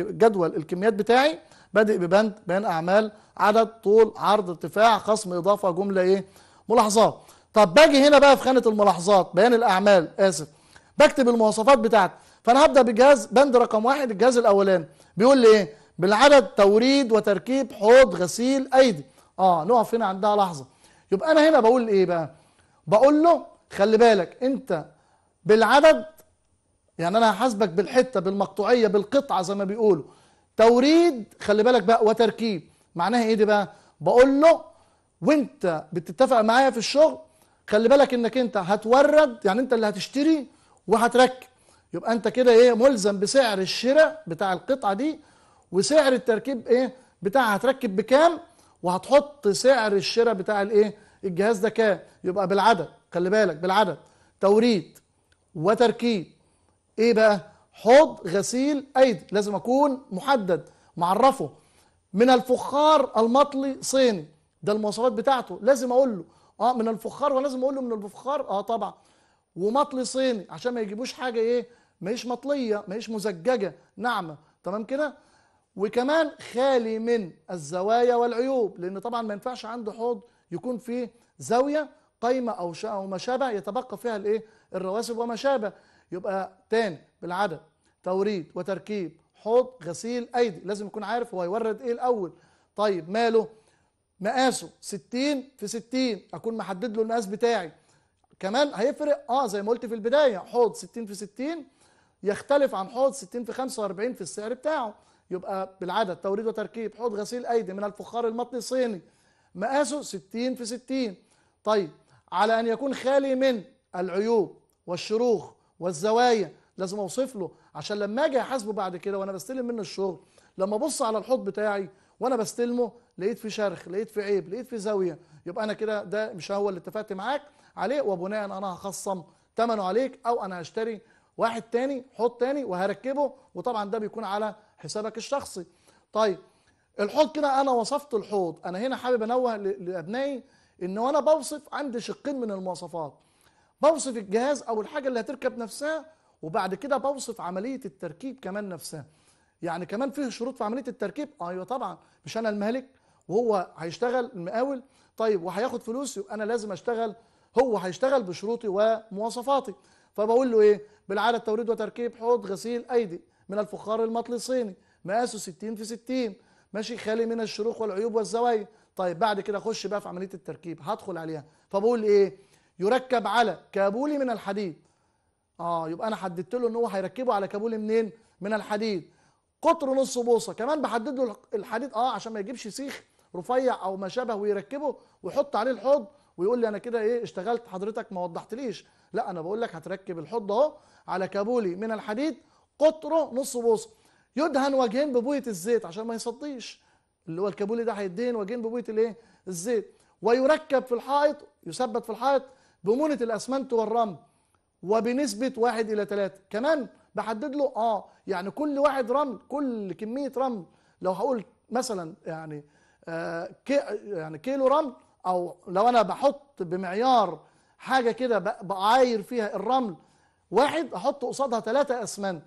جدول الكميات بتاعي بادئ ببند بيان اعمال عدد طول عرض ارتفاع خصم اضافه جمله ايه ملاحظات طب باجي هنا بقى في خانه الملاحظات بيان الاعمال اسف بكتب المواصفات بتاعتي فانا هبدا بجهاز بند رقم واحد الجهاز الاولاني بيقول لي ايه بالعدد توريد وتركيب حوض غسيل ايدي اه نقف هنا عندها لحظه يبقى انا هنا بقول ايه بقى بقول له خلي بالك انت بالعدد يعني انا هحاسبك بالحته بالمقطوعيه بالقطعه زي ما بيقولوا توريد خلي بالك بقى وتركيب معناها ايه دي بقى بقول له وانت بتتفق معايا في الشغل خلي بالك انك انت هتورد يعني انت اللي هتشتري وهتركب يبقى انت كده ايه ملزم بسعر الشراء بتاع القطعه دي وسعر التركيب ايه بتاعها هتركب بكام وهتحط سعر الشراء بتاع الايه الجهاز ده كام يبقى بالعدد خلي بالك بالعدد توريد وتركيب ايه بقى حوض غسيل ايدي لازم اكون محدد معرفه من الفخار المطلي صيني ده المواصفات بتاعته لازم اقول له اه من الفخار ولازم اقول له من الفخار اه طبعا ومطلي صيني عشان ما يجيبوش حاجه ايه ما هيش مطليه ما هيش مزججه ناعمه تمام كده وكمان خالي من الزوايا والعيوب لأن طبعا ما ينفعش عنده حوض يكون فيه زاوية قايمة أو أو ما شابه يتبقى فيها الإيه الرواسب وما شابه يبقى تاني بالعدد توريد وتركيب حوض غسيل أيدي لازم يكون عارف هو هيورد إيه الأول طيب ماله مقاسه 60 في 60 أكون محدد له المقاس بتاعي كمان هيفرق اه زي ما قلت في البدايه حوض 60 في 60 يختلف عن حوض 60 في 45 في السعر بتاعه يبقى بالعدد توريد وتركيب حوض غسيل ايدي من الفخار المطلي الصيني مقاسه 60 في 60 طيب على ان يكون خالي من العيوب والشروخ والزوايا لازم اوصف له عشان لما اجي احاسبه بعد كده وانا بستلم منه الشغل لما ابص على الحوض بتاعي وانا بستلمه لقيت في شرخ لقيت في عيب لقيت في زاويه يبقى انا كده ده مش هو اللي اتفقت معاك عليه وبناء انا هخصم ثمنه عليك او انا هشتري واحد تاني حوض تاني وهركبه وطبعا ده بيكون على حسابك الشخصي طيب الحوض كده انا وصفت الحوض انا هنا حابب انوه لابنائي ان وانا بوصف عندي شقين من المواصفات بوصف الجهاز او الحاجه اللي هتركب نفسها وبعد كده بوصف عمليه التركيب كمان نفسها يعني كمان فيه شروط في عمليه التركيب ايوه طبعا مش انا المالك وهو هيشتغل المقاول طيب وهياخد فلوسي وانا لازم اشتغل هو هيشتغل بشروطي ومواصفاتي فبقول له ايه بالعاده توريد وتركيب حوض غسيل ايدي من الفخار المطلسيني مقاسه 60 في 60 ماشي خالي من الشروخ والعيوب والزوايا طيب بعد كده اخش بقى في عمليه التركيب هدخل عليها فبقول ايه يركب على كابولي من الحديد اه يبقى انا حددت له ان هو هيركبه على كابولي منين من الحديد قطر نص بوصه كمان بحدد له الحديد اه عشان ما يجيبش سيخ رفيع او ما شابه ويركبه ويحط عليه الحوض ويقول لي انا كده ايه اشتغلت حضرتك ما وضحتليش لا انا بقول لك هتركب الحوض اهو على كابولي من الحديد قطره نص بوصه يدهن وجهين ببويه الزيت عشان ما يصديش اللي هو الكابولي ده هيدهن وجهين ببويه الايه الزيت ويركب في الحائط يثبت في الحائط بمونه الاسمنت والرمل وبنسبه واحد الى ثلاثة كمان بحدد له اه يعني كل واحد رمل كل كميه رمل لو هقول مثلا يعني آه كي يعني كيلو رمل او لو انا بحط بمعيار حاجه كده بعاير فيها الرمل واحد احط قصادها ثلاثة اسمنت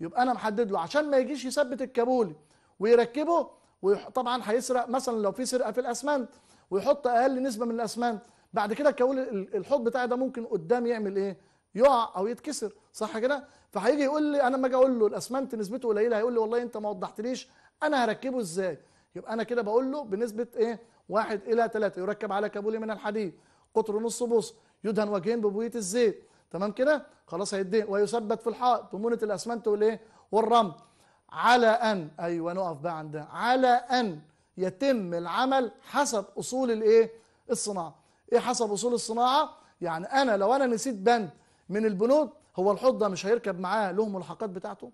يبقى انا محدد له عشان ما يجيش يثبت الكابولي ويركبه وطبعا هيسرق مثلا لو في سرقه في الاسمنت ويحط اقل نسبه من الاسمنت بعد كده الكابولي الحوض بتاعي ده ممكن قدام يعمل ايه يقع او يتكسر صح كده فهيجي يقول لي انا لما اجي اقول له الاسمنت نسبته قليله هيقول لي والله انت ما وضحتليش انا هركبه ازاي يبقى انا كده بقول له بنسبه ايه واحد الى ثلاثة يركب على كابولي من الحديد قطر نص بوصه يدهن وجهين ببويه الزيت تمام كده خلاص هيدي ويثبت في الحائط طمونه الاسمنت والايه والرمل على ان ايوه نقف بقى عندها على ان يتم العمل حسب اصول الايه الصناعه ايه حسب اصول الصناعه يعني انا لو انا نسيت بند من البنود هو الحوض ده مش هيركب معاه له ملحقات بتاعته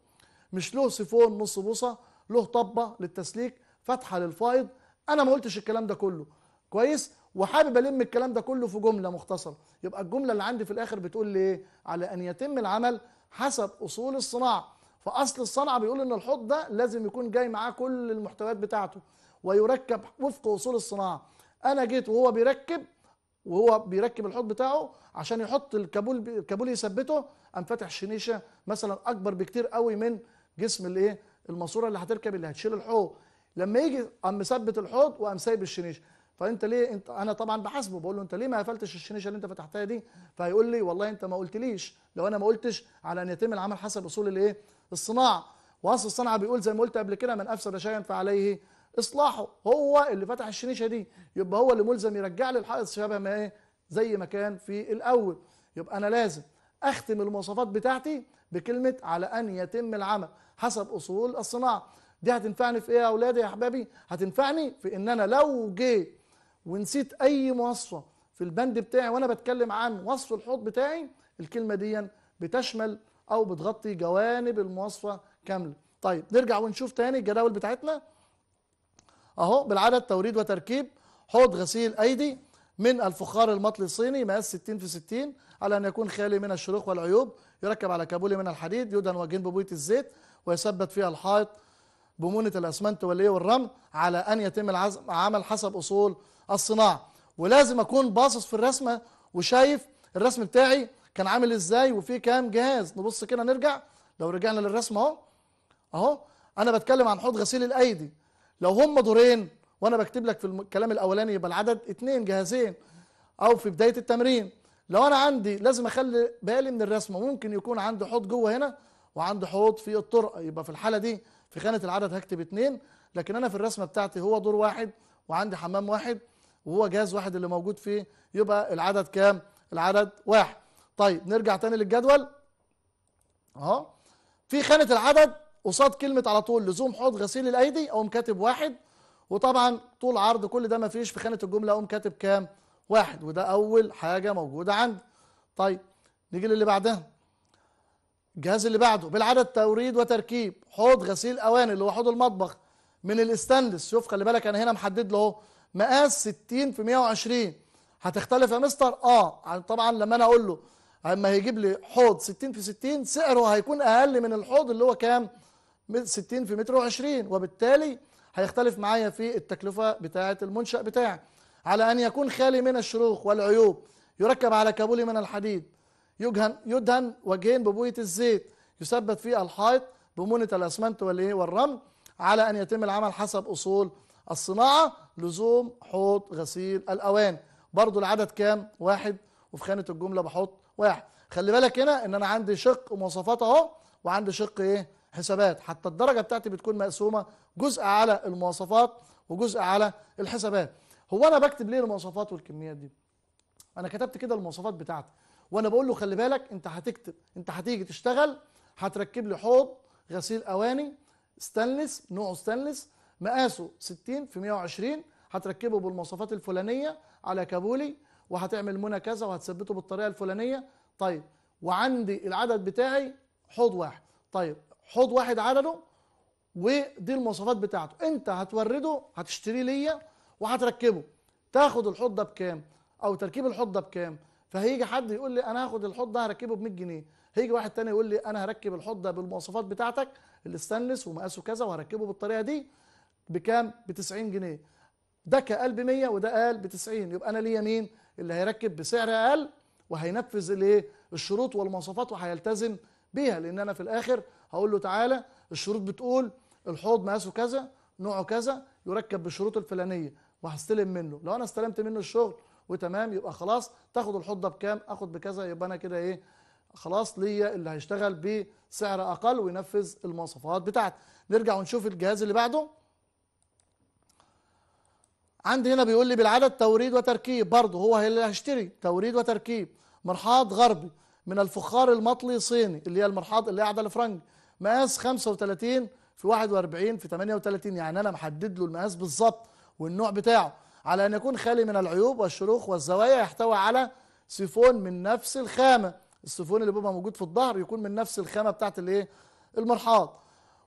مش له سيفون نص بوصه له طبه للتسليك فتحه للفائض انا ما قلتش الكلام ده كله كويس وحابب الم الكلام ده كله في جمله مختصره يبقى الجمله اللي عندي في الاخر بتقول لي ايه على ان يتم العمل حسب اصول الصناعه فاصل الصنعه بيقول ان الحوض ده لازم يكون جاي معاه كل المحتويات بتاعته ويركب وفق اصول الصناعه انا جيت وهو بيركب وهو بيركب الحوض بتاعه عشان يحط الكابول الكابول يثبته قام فاتح شنيشه مثلا اكبر بكتير قوي من جسم الايه الماسوره اللي هتركب اللي هتشيل الحوض لما يجي قام مثبت الحوض وقام سايب الشنيشه فانت طيب ليه انت انا طبعا بحاسبه بقول له انت ليه ما قفلتش الشنيشه اللي انت فتحتها دي فهيقول لي والله انت ما قلتليش لو انا ما قلتش على ان يتم العمل حسب اصول الايه الصناعه واصل الصنعه بيقول زي ما قلت قبل كده من افسد شيئا فعليه اصلاحه هو اللي فتح الشنيشه دي يبقى هو اللي ملزم يرجع لي الحائط شبه ما ايه زي ما كان في الاول يبقى انا لازم اختم المواصفات بتاعتي بكلمه على ان يتم العمل حسب اصول الصناعه دي هتنفعني في ايه يا اولادي يا احبابي هتنفعني في ان انا لو جه ونسيت اي وصفه في البند بتاعي وانا بتكلم عن وصف الحوض بتاعي الكلمه دي بتشمل او بتغطي جوانب المواصفه كامله طيب نرجع ونشوف تاني الجداول بتاعتنا اهو بالعدد توريد وتركيب حوض غسيل ايدي من الفخار المطلي الصيني مقاس 60 في 60 على ان يكون خالي من الشروخ والعيوب يركب على كابولي من الحديد يدهن وجهين ببويه الزيت ويثبت فيها الحائط بمونه الاسمنت واللي والرمل على ان يتم العمل حسب اصول الصناعة ولازم أكون باصص في الرسمة وشايف الرسم بتاعي كان عامل إزاي وفيه كام جهاز نبص كده نرجع لو رجعنا للرسمة أهو أهو أنا بتكلم عن حوض غسيل الأيدي لو هم دورين وأنا بكتب لك في الكلام الأولاني يبقى العدد اتنين جهازين أو في بداية التمرين لو أنا عندي لازم أخلي بالي من الرسمة ممكن يكون عندي حوض جوه هنا وعندي حوض في الطرق يبقى في الحالة دي في خانة العدد هكتب اتنين لكن أنا في الرسمة بتاعتي هو دور واحد وعندي حمام واحد وهو جهاز واحد اللي موجود فيه يبقى العدد كام العدد واحد طيب نرجع تاني للجدول اهو في خانه العدد قصاد كلمه على طول لزوم حوض غسيل الايدي اقوم كاتب واحد وطبعا طول عرض كل ده ما فيش في خانه الجمله اقوم كاتب كام واحد وده اول حاجه موجوده عندي طيب نيجي للي بعدها الجهاز اللي بعده بالعدد توريد وتركيب حوض غسيل اواني اللي هو حوض المطبخ من الاستانلس شوف خلي بالك انا هنا محدد له مقاس 60 في 120 هتختلف يا مستر اه طبعا لما انا اقول له اما هيجيب لي حوض 60 في 60 سعره هيكون اقل من الحوض اللي هو كام 60 في متر و20 وبالتالي هيختلف معايا في التكلفه بتاعه المنشا بتاعي على ان يكون خالي من الشروخ والعيوب يركب على كابول من الحديد يدهن يدهن وجهين ببويه الزيت يثبت فيه الحائط بمونه الاسمنت والايه والرمل على ان يتم العمل حسب اصول الصناعه لزوم حوض غسيل الأواني برضو العدد كام واحد وفي خانة الجملة بحط واحد خلي بالك هنا ان انا عندي شق مواصفات اهو وعندي شق ايه حسابات حتى الدرجة بتاعتي بتكون مقسومة جزء على المواصفات وجزء على الحسابات هو انا بكتب ليه المواصفات والكميات دي انا كتبت كده المواصفات بتاعتي وانا بقول له خلي بالك انت هتكتب انت هتيجي تشتغل هتركب لي حوض غسيل اواني ستانلس نوعه ستانلس مقاسه 60 في 120 هتركبه بالمواصفات الفلانيه على كابولي وهتعمل منى كذا وهتثبته بالطريقه الفلانيه طيب وعندي العدد بتاعي حوض واحد طيب حوض واحد عدده ودي المواصفات بتاعته انت هتورده هتشتريه ليا وهتركبه تاخد الحوض ده بكام او تركيب الحوض ده بكام فهيجي حد يقول لي انا هاخد الحوض ده هركبه ب 100 جنيه هيجي واحد تاني يقول لي انا هركب الحوض ده بالمواصفات بتاعتك الاستانلس ومقاسه كذا وهركبه بالطريقه دي بكام ب 90 جنيه ده قال ب 100 وده قال ب 90 يبقى انا ليا مين اللي هيركب بسعر اقل وهينفذ الايه الشروط والمواصفات وهيلتزم بيها لان انا في الاخر هقول له تعالى الشروط بتقول الحوض مقاسه كذا نوعه كذا يركب بالشروط الفلانيه وهستلم منه لو انا استلمت منه الشغل وتمام يبقى خلاص تاخد الحوض ده بكام اخد بكذا يبقى انا كده ايه خلاص ليا اللي هيشتغل بسعر اقل وينفذ المواصفات بتاعتي نرجع ونشوف الجهاز اللي بعده عندي هنا بيقول لي بالعدد توريد وتركيب برضه هو اللي هشتري توريد وتركيب مرحاض غربي من الفخار المطلي صيني اللي هي المرحاض اللي قاعده الفرنج مقاس 35 في 41 في 38 يعني انا محدد له المقاس بالظبط والنوع بتاعه على ان يكون خالي من العيوب والشروخ والزوايا يحتوي على سيفون من نفس الخامه السيفون اللي بيبقى موجود في الظهر يكون من نفس الخامه بتاعت الايه المرحاض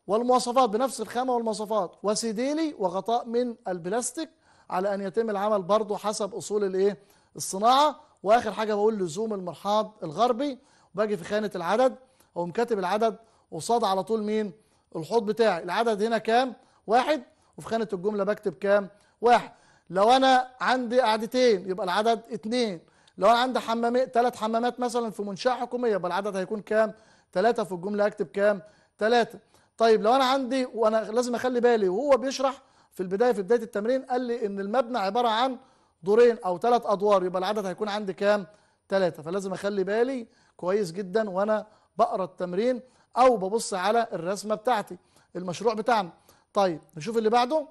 والمواصفات بنفس الخامه والمواصفات وسيديلي وغطاء من البلاستيك على أن يتم العمل برضه حسب أصول الإيه؟ الصناعة وآخر حاجة بقول لزوم المرحاض الغربي وباجي في خانة العدد أقوم كاتب العدد وصاد على طول مين؟ الحوض بتاعي العدد هنا كام؟ واحد وفي خانة الجملة بكتب كام؟ واحد لو أنا عندي قعدتين يبقى العدد اتنين لو أنا عندي حمامين ثلاث حمامات مثلا في منشأة حكومية يبقى العدد هيكون كام؟ ثلاثة في الجملة أكتب كام؟ ثلاثة طيب لو أنا عندي وأنا لازم أخلي بالي وهو بيشرح في البدايه في بدايه التمرين قال لي ان المبنى عباره عن دورين او ثلاث ادوار يبقى العدد هيكون عندي كام؟ ثلاثه فلازم اخلي بالي كويس جدا وانا بقرا التمرين او ببص على الرسمه بتاعتي المشروع بتاعنا. طيب نشوف اللي بعده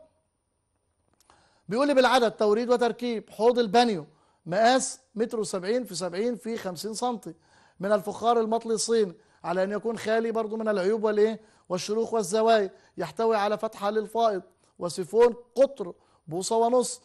بيقول لي بالعدد توريد وتركيب حوض البانيو مقاس متر وسبعين في سبعين في خمسين سنتي من الفخار المطلي الصيني على أن يكون خالي برضو من العيوب والإيه والشروخ والزوايا يحتوي على فتحة للفائض وسيفون قطر بوصة ونص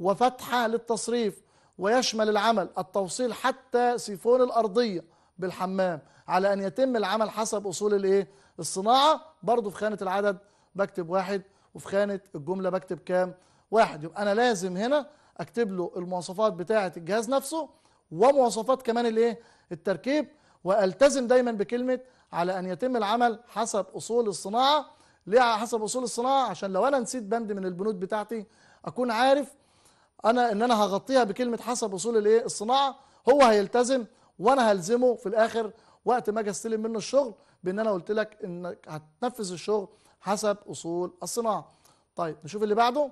وفتحة للتصريف ويشمل العمل التوصيل حتى سيفون الأرضية بالحمام على أن يتم العمل حسب أصول الإيه؟ الصناعة برضو في خانة العدد بكتب واحد وفي خانة الجملة بكتب كام؟ واحد يبقى أنا لازم هنا أكتب له المواصفات بتاعة الجهاز نفسه ومواصفات كمان الإيه؟ التركيب وألتزم دايما بكلمة على أن يتم العمل حسب أصول الصناعة ليه على حسب اصول الصناعه عشان لو انا نسيت بند من البنود بتاعتي اكون عارف انا ان انا هغطيها بكلمه حسب اصول الايه الصناعه هو هيلتزم وانا هلزمه في الاخر وقت ما اجي استلم منه الشغل بان انا قلت لك انك هتنفذ الشغل حسب اصول الصناعه طيب نشوف اللي بعده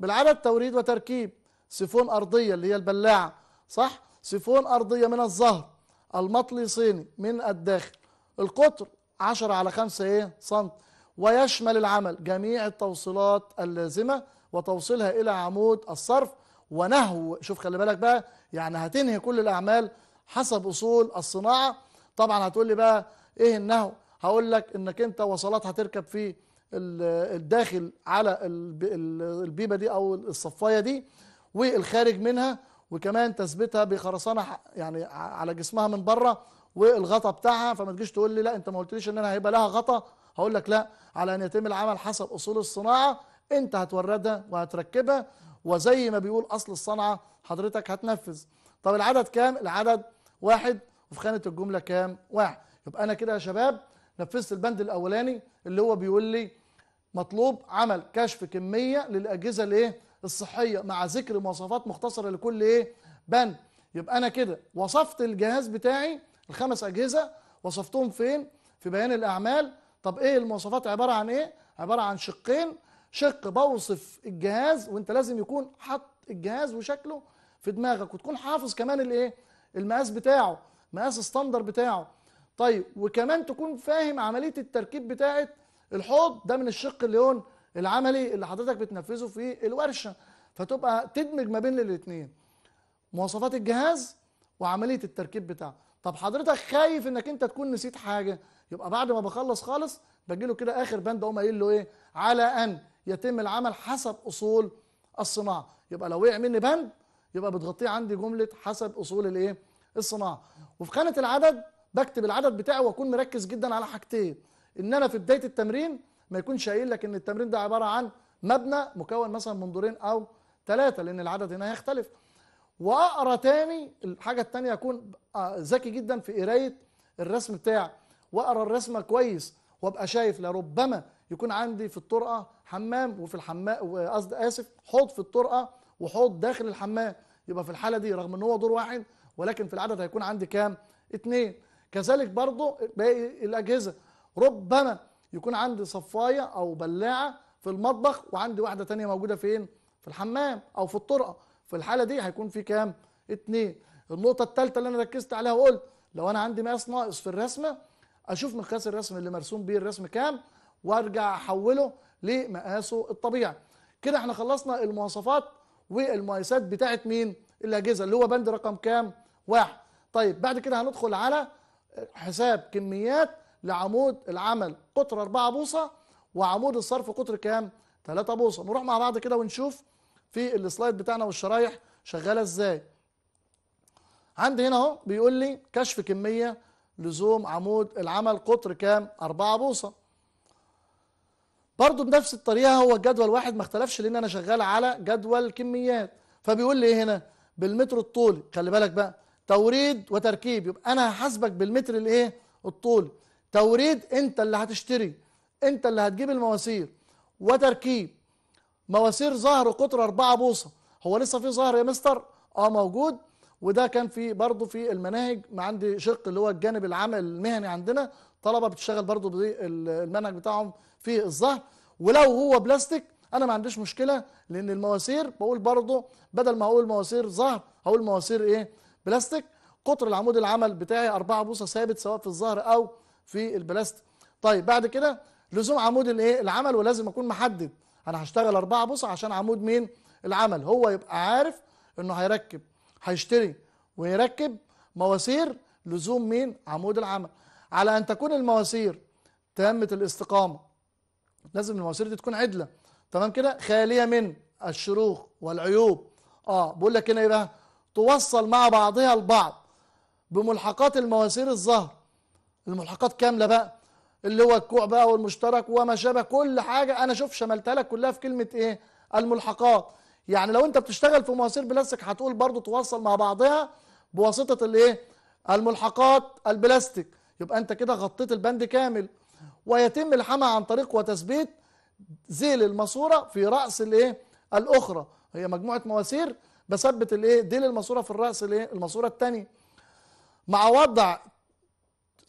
بالعدد توريد وتركيب سيفون ارضيه اللي هي البلاعه صح سيفون ارضيه من الظهر المطلي صيني من الداخل القطر 10 على 5 ايه سنت ويشمل العمل جميع التوصيلات اللازمة وتوصيلها إلى عمود الصرف ونهو شوف خلي بالك بقى يعني هتنهي كل الأعمال حسب أصول الصناعة طبعا هتقول لي بقى إيه النهو هقول لك إنك أنت وصلات هتركب في الداخل على البيبة دي أو الصفاية دي والخارج منها وكمان تثبيتها بخرسانة يعني على جسمها من بره والغطا بتاعها فما تجيش تقول لي لا انت ما قلتليش ان انا هيبقى لها غطا هقول لك لا على أن يتم العمل حسب أصول الصناعة أنت هتوردها وهتركبها وزي ما بيقول أصل الصنعة حضرتك هتنفذ طب العدد كام؟ العدد واحد وفي خانة الجملة كام؟ واحد يبقى أنا كده يا شباب نفذت البند الأولاني اللي هو بيقول لي مطلوب عمل كشف كمية للأجهزة الإيه؟ الصحية مع ذكر مواصفات مختصرة لكل إيه؟ بند يبقى أنا كده وصفت الجهاز بتاعي الخمس أجهزة وصفتهم فين؟ في بيان الأعمال طب ايه المواصفات عباره عن ايه عباره عن شقين شق بوصف الجهاز وانت لازم يكون حط الجهاز وشكله في دماغك وتكون حافظ كمان الايه المقاس بتاعه مقاس الستاندر بتاعه طيب وكمان تكون فاهم عمليه التركيب بتاعه الحوض ده من الشق اللي هون العملي اللي حضرتك بتنفذه في الورشه فتبقى تدمج ما بين الاثنين مواصفات الجهاز وعمليه التركيب بتاعه طب حضرتك خايف انك انت تكون نسيت حاجه يبقى بعد ما بخلص خالص بجي له كده اخر بند اقوم قايل له ايه على ان يتم العمل حسب اصول الصناعه يبقى لو وقع مني بند يبقى بتغطيه عندي جمله حسب اصول الايه الصناعه وفي خانه العدد بكتب العدد بتاعي واكون مركز جدا على حاجتين ان انا في بدايه التمرين ما يكونش قايل لك ان التمرين ده عباره عن مبنى مكون مثلا من دورين او ثلاثه لان العدد هنا هيختلف واقرا تاني الحاجه الثانيه اكون آه، ذكي جدا في قرايه الرسم بتاع واقرا الرسمه كويس وابقى شايف لربما يكون عندي في الطرقه حمام وفي الحمام قصدي اسف حوض في الطرقه وحوض داخل الحمام يبقى في الحاله دي رغم ان هو دور واحد ولكن في العدد هيكون عندي كام؟ اثنين كذلك برضه باقي الاجهزه ربما يكون عندي صفايه او بلاعه في المطبخ وعندي واحده تانية موجوده فين؟ في الحمام او في الطرقه في الحاله دي هيكون في كام؟ اثنين النقطه الثالثه اللي انا ركزت عليها وقلت لو انا عندي مقاس ناقص في الرسمه اشوف مقياس الرسم اللي مرسوم بيه الرسم كام وارجع احوله لمقاسه الطبيعي كده احنا خلصنا المواصفات والمقاسات بتاعه مين الاجهزه اللي هو بند رقم كام واحد طيب بعد كده هندخل على حساب كميات لعمود العمل قطر 4 بوصه وعمود الصرف قطر كام 3 بوصه نروح مع بعض كده ونشوف في السلايد بتاعنا والشرايح شغاله ازاي عندي هنا اهو بيقول لي كشف كميه لزوم عمود العمل قطر كام 4 بوصة برضو بنفس الطريقة هو الجدول واحد ما اختلفش لان انا شغال على جدول كميات فبيقول لي ايه هنا بالمتر الطولي خلي بالك بقى توريد وتركيب يبقى انا هحاسبك بالمتر الايه الطولي توريد انت اللي هتشتري انت اللي هتجيب المواسير وتركيب مواسير ظهر قطر 4 بوصة هو لسه في ظهر يا مستر اه موجود وده كان في برضه في المناهج ما عندي شق اللي هو الجانب العمل المهني عندنا طلبه بتشتغل برضه بالمنهج بتاعهم في الظهر ولو هو بلاستيك انا ما عنديش مشكله لان المواسير بقول برضه بدل ما اقول مواسير ظهر هقول مواسير ايه بلاستيك قطر العمود العمل بتاعي أربعة بوصه ثابت سواء في الظهر او في البلاستيك طيب بعد كده لزوم عمود الايه العمل ولازم اكون محدد انا هشتغل أربعة بوصه عشان عمود مين العمل هو يبقى عارف انه هيركب هيشتري ويركب مواسير لزوم مين عمود العمل على أن تكون المواسير تامة الاستقامة لازم المواسير دي تكون عدلة تمام كده خالية من الشروخ والعيوب اه بقول لك هنا ايه بقى توصل مع بعضها البعض بملحقات المواسير الظهر الملحقات كاملة بقى اللي هو الكوع بقى والمشترك وما شابه كل حاجة أنا شوف شملتها لك كلها في كلمة إيه الملحقات يعني لو انت بتشتغل في مواسير بلاستيك هتقول برضو توصل مع بعضها بواسطه الايه الملحقات البلاستيك يبقى انت كده غطيت البند كامل ويتم الحمى عن طريق وتثبيت ذيل الماسوره في راس الايه الاخرى هي مجموعه مواسير بثبت الايه ديل الماسوره في الراس الايه الماسوره الثانيه مع وضع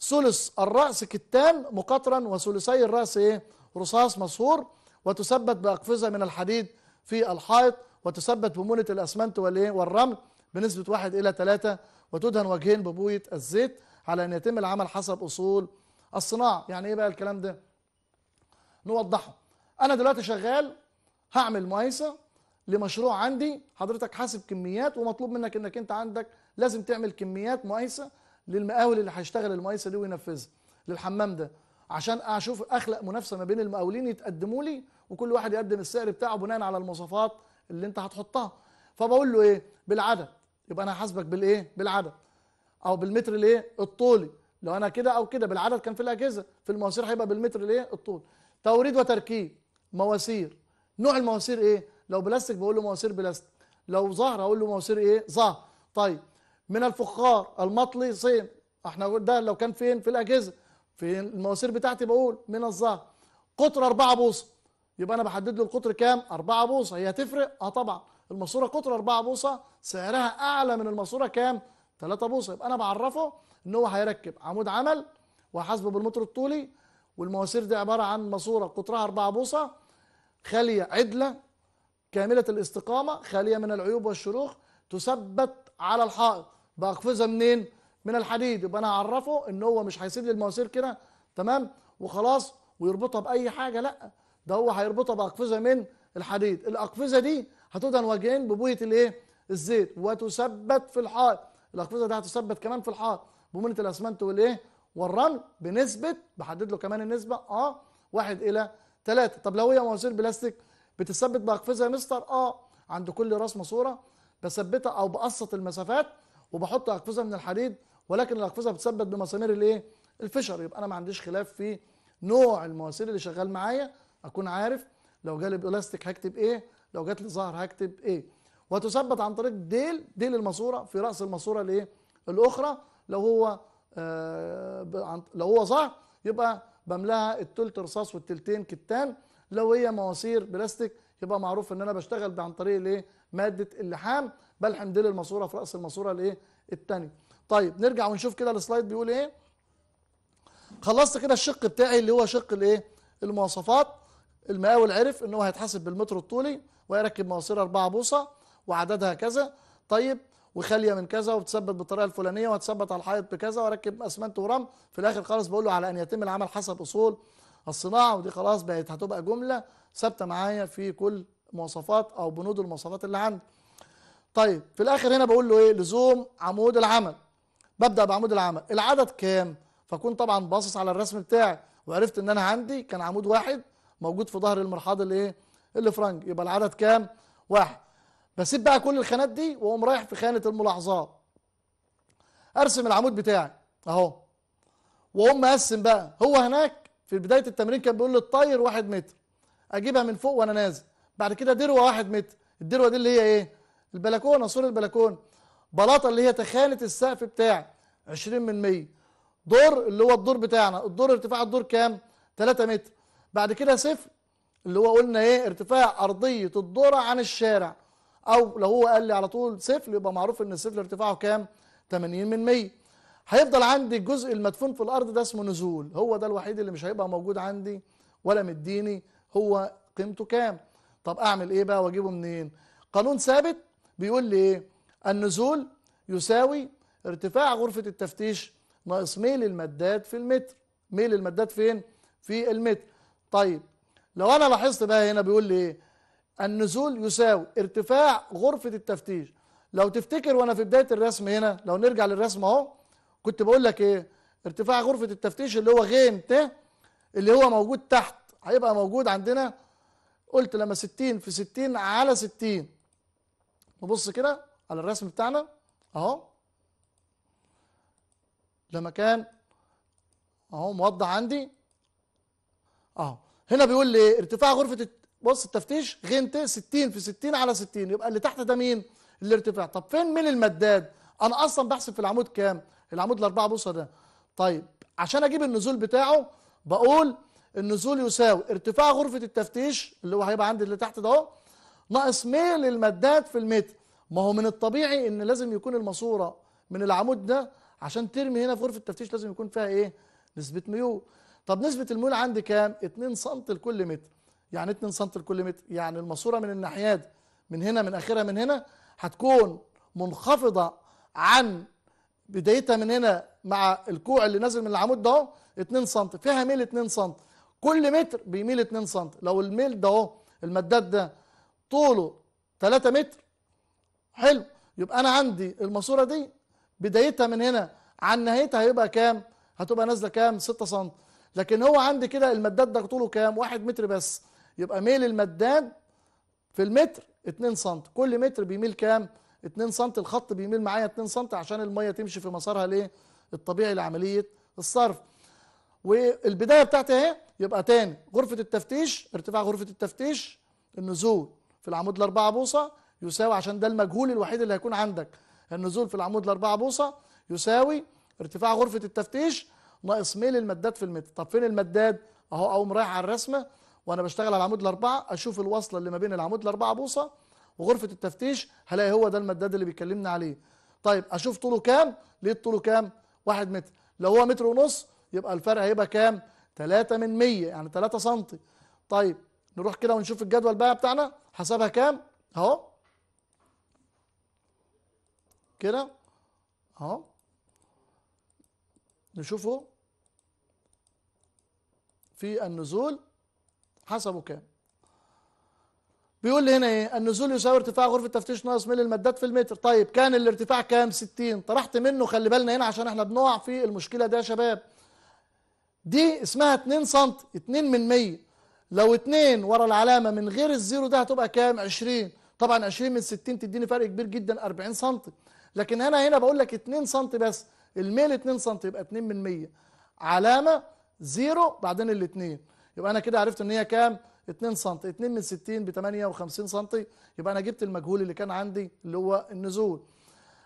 ثلث الراس كتان مقطرا وثلثي الراس ايه رصاص مصهور وتثبت باقفزه من الحديد في الحائط وتثبت بمونة الأسمنت والرمل بنسبة 1 إلى 3 وتدهن وجهين ببوية الزيت على أن يتم العمل حسب أصول الصناعة يعني إيه بقى الكلام ده نوضحه أنا دلوقتي شغال هعمل مقايسة لمشروع عندي حضرتك حاسب كميات ومطلوب منك انك انت عندك لازم تعمل كميات مقايسه للمقاول اللي هيشتغل المقايسه دي وينفذها للحمام ده عشان اشوف اخلق منافسه ما بين المقاولين يتقدموا لي وكل واحد يقدم السعر بتاعه بناء على المواصفات اللي انت هتحطها فبقول له ايه بالعدد يبقى انا هحاسبك بالايه بالعدد او بالمتر الايه الطولي لو انا كده او كده بالعدد كان في الاجهزه في المواسير هيبقى بالمتر الايه الطول توريد وتركيب مواسير نوع المواسير ايه لو بلاستيك بقول له مواسير بلاستيك لو ظهر اقول له مواسير ايه ظهر طيب من الفخار المطلي صين احنا ده لو كان فين في الاجهزه في المواسير بتاعتي بقول من الظهر قطر 4 بوصه يبقى انا بحدد له القطر كام 4 بوصه هي هتفرق اه طبعا الماسوره قطر 4 بوصه سعرها اعلى من الماسوره كام 3 بوصه يبقى انا بعرفه ان هو هيركب عمود عمل وهحاسبه بالمتر الطولي والمواسير دي عباره عن ماسوره قطرها 4 بوصه خاليه عدله كامله الاستقامه خاليه من العيوب والشروخ تثبت على الحائط باقفزه منين من الحديد يبقى انا هعرفه ان هو مش هيسيب لي المواسير كده تمام وخلاص ويربطها باي حاجه لا ده هو هيربطها بأقفزة من الحديد الأقفزة دي هتدهن وجهين ببوية الايه الزيت وتثبت في الحائط الأقفزة دي هتثبت كمان في الحائط بمونة الأسمنت والإيه والرمل بنسبة بحدد له كمان النسبة اه واحد إلى ثلاثة طب لو هي مواسير بلاستيك بتثبت بأقفزة يا مستر اه عند كل راس ماسورة بثبتها أو بقسط المسافات وبحط أقفزة من الحديد ولكن الأقفزة بتثبت بمسامير الإيه الفشر يبقى أنا ما عنديش خلاف في نوع المواسير اللي شغال معايا اكون عارف لو جالي بلاستيك هكتب ايه لو جات لي ظهر هكتب ايه وتثبت عن طريق ديل ديل الماسوره في راس الماسوره الايه الاخرى لو هو آه لو هو ظهر يبقى بملاها التلت رصاص والتلتين كتان لو هي مواسير بلاستيك يبقى معروف ان انا بشتغل عن طريق الايه ماده اللحام بلحم ديل الماسوره في راس الماسوره الايه الثانيه طيب نرجع ونشوف كده السلايد بيقول ايه خلصت كده الشق بتاعي اللي هو شق الايه المواصفات المقاول عرف ان هو هيتحاسب بالمتر الطولي ويركب مواسير اربعة بوصه وعددها كذا طيب وخاليه من كذا وبتثبت بالطريقه الفلانيه وهتثبت على الحائط بكذا واركب اسمنت ورم في الاخر خالص بقول له على ان يتم العمل حسب اصول الصناعه ودي خلاص بقت هتبقى جمله ثابته معايا في كل مواصفات او بنود المواصفات اللي عندي. طيب في الاخر هنا بقول له ايه لزوم عمود العمل. ببدا بعمود العمل، العدد كام؟ فكون طبعا باصص على الرسم بتاعي وعرفت ان انا عندي كان عمود واحد موجود في ظهر المرحاض الايه الفرنج يبقى العدد كام واحد بسيب بقى كل الخانات دي واقوم رايح في خانه الملاحظات ارسم العمود بتاعي اهو واقوم مقسم بقى هو هناك في بدايه التمرين كان بيقول لي الطاير واحد متر اجيبها من فوق وانا نازل بعد كده دروه واحد متر الدروه دي اللي هي ايه البلكونه سور البلكونه بلاطه اللي هي تخانه السقف بتاعي 20 من 100 دور اللي هو الدور بتاعنا الدور ارتفاع الدور كام 3 متر بعد كده صفر اللي هو قلنا ايه ارتفاع ارضيه الذره عن الشارع او لو هو قال لي على طول صفر يبقى معروف ان الصفر ارتفاعه كام 80 من 100 هيفضل عندي الجزء المدفون في الارض ده اسمه نزول هو ده الوحيد اللي مش هيبقى موجود عندي ولا مديني هو قيمته كام طب اعمل ايه بقى واجيبه منين قانون ثابت بيقول لي ايه النزول يساوي ارتفاع غرفه التفتيش ناقص ميل المداد في المتر ميل المداد فين في المتر طيب لو انا لاحظت بقى هنا بيقول لي ايه النزول يساوي ارتفاع غرفة التفتيش لو تفتكر وانا في بداية الرسم هنا لو نرجع للرسم اهو كنت بقول لك ايه ارتفاع غرفة التفتيش اللي هو غين ت اللي هو موجود تحت هيبقى موجود عندنا قلت لما 60 في 60 على 60 نبص كده على الرسم بتاعنا اهو لما كان اهو موضح عندي اهو هنا بيقول لي ارتفاع غرفه بص التفتيش غنت 60 في 60 على 60 يبقى اللي تحت ده مين الارتفاع طب فين ميل المداد انا اصلا بحسب في العمود كام العمود الاربعه بوصه ده طيب عشان اجيب النزول بتاعه بقول النزول يساوي ارتفاع غرفه التفتيش اللي هو هيبقى عندي اللي تحت ده اهو ناقص ميل المداد في المتر ما هو من الطبيعي ان لازم يكون الماسوره من العمود ده عشان ترمي هنا في غرفه التفتيش لازم يكون فيها ايه نسبه ميول طب نسبة المول عندي كام 2 سم لكل متر يعني 2 سم لكل متر يعني الماسورة من الناحيات من هنا من اخرها من هنا هتكون منخفضة عن بدايتها من هنا مع الكوع اللي نازل من العمود ده اهو 2 سم فيها ميل 2 سم كل متر بيميل 2 سم لو الميل ده اهو المداد ده طوله 3 متر حلو يبقى انا عندي الماسوره دي بدايتها من هنا عن نهايتها هيبقى كام هتبقى نازله كام 6 سم لكن هو عندي كده المداد ده طوله كام واحد متر بس يبقى ميل المداد في المتر 2 سم كل متر بيميل كام 2 سم الخط بيميل معايا 2 سم عشان الميه تمشي في مسارها الايه الطبيعي لعمليه الصرف والبدايه بتاعتي اهي يبقى تاني غرفه التفتيش ارتفاع غرفه التفتيش النزول في العمود الأربعة بوصة يساوي عشان ده المجهول الوحيد اللي هيكون عندك النزول في العمود الأربعة بوصة يساوي ارتفاع غرفة التفتيش ناقص ميل المداد في المتر طب فين المداد اهو اقوم رايح على الرسمه وانا بشتغل على العمود الاربعه اشوف الوصله اللي ما بين العمود الاربعه بوصه وغرفه التفتيش هلاقي هو ده المداد اللي بيكلمنا عليه طيب اشوف طوله كام لقيت طوله كام 1 متر لو هو متر ونص يبقى الفرق هيبقى كام 3 من 100 يعني 3 سم طيب نروح كده ونشوف الجدول بقى بتاعنا حسبها كام اهو كده اهو نشوفه في النزول حسبه كام بيقول لي هنا ايه النزول يساوي ارتفاع غرفه تفتيش ناقص ملي المدات في المتر طيب كان الارتفاع كام 60 طرحت منه خلي بالنا هنا عشان احنا بنقع في المشكله ده يا شباب دي اسمها 2 سم 2 من 100 لو 2 ورا العلامه من غير الزيرو ده هتبقى كام 20 طبعا 20 من 60 تديني فرق كبير جدا 40 سم لكن انا هنا بقول لك 2 سم بس الميل 2 سم يبقى 2 من 100 علامه زيرو بعدين الاثنين يبقى انا كده عرفت ان هي كام 2 سم 2 من 60 ب 58 سم يبقى انا جبت المجهول اللي كان عندي اللي هو النزول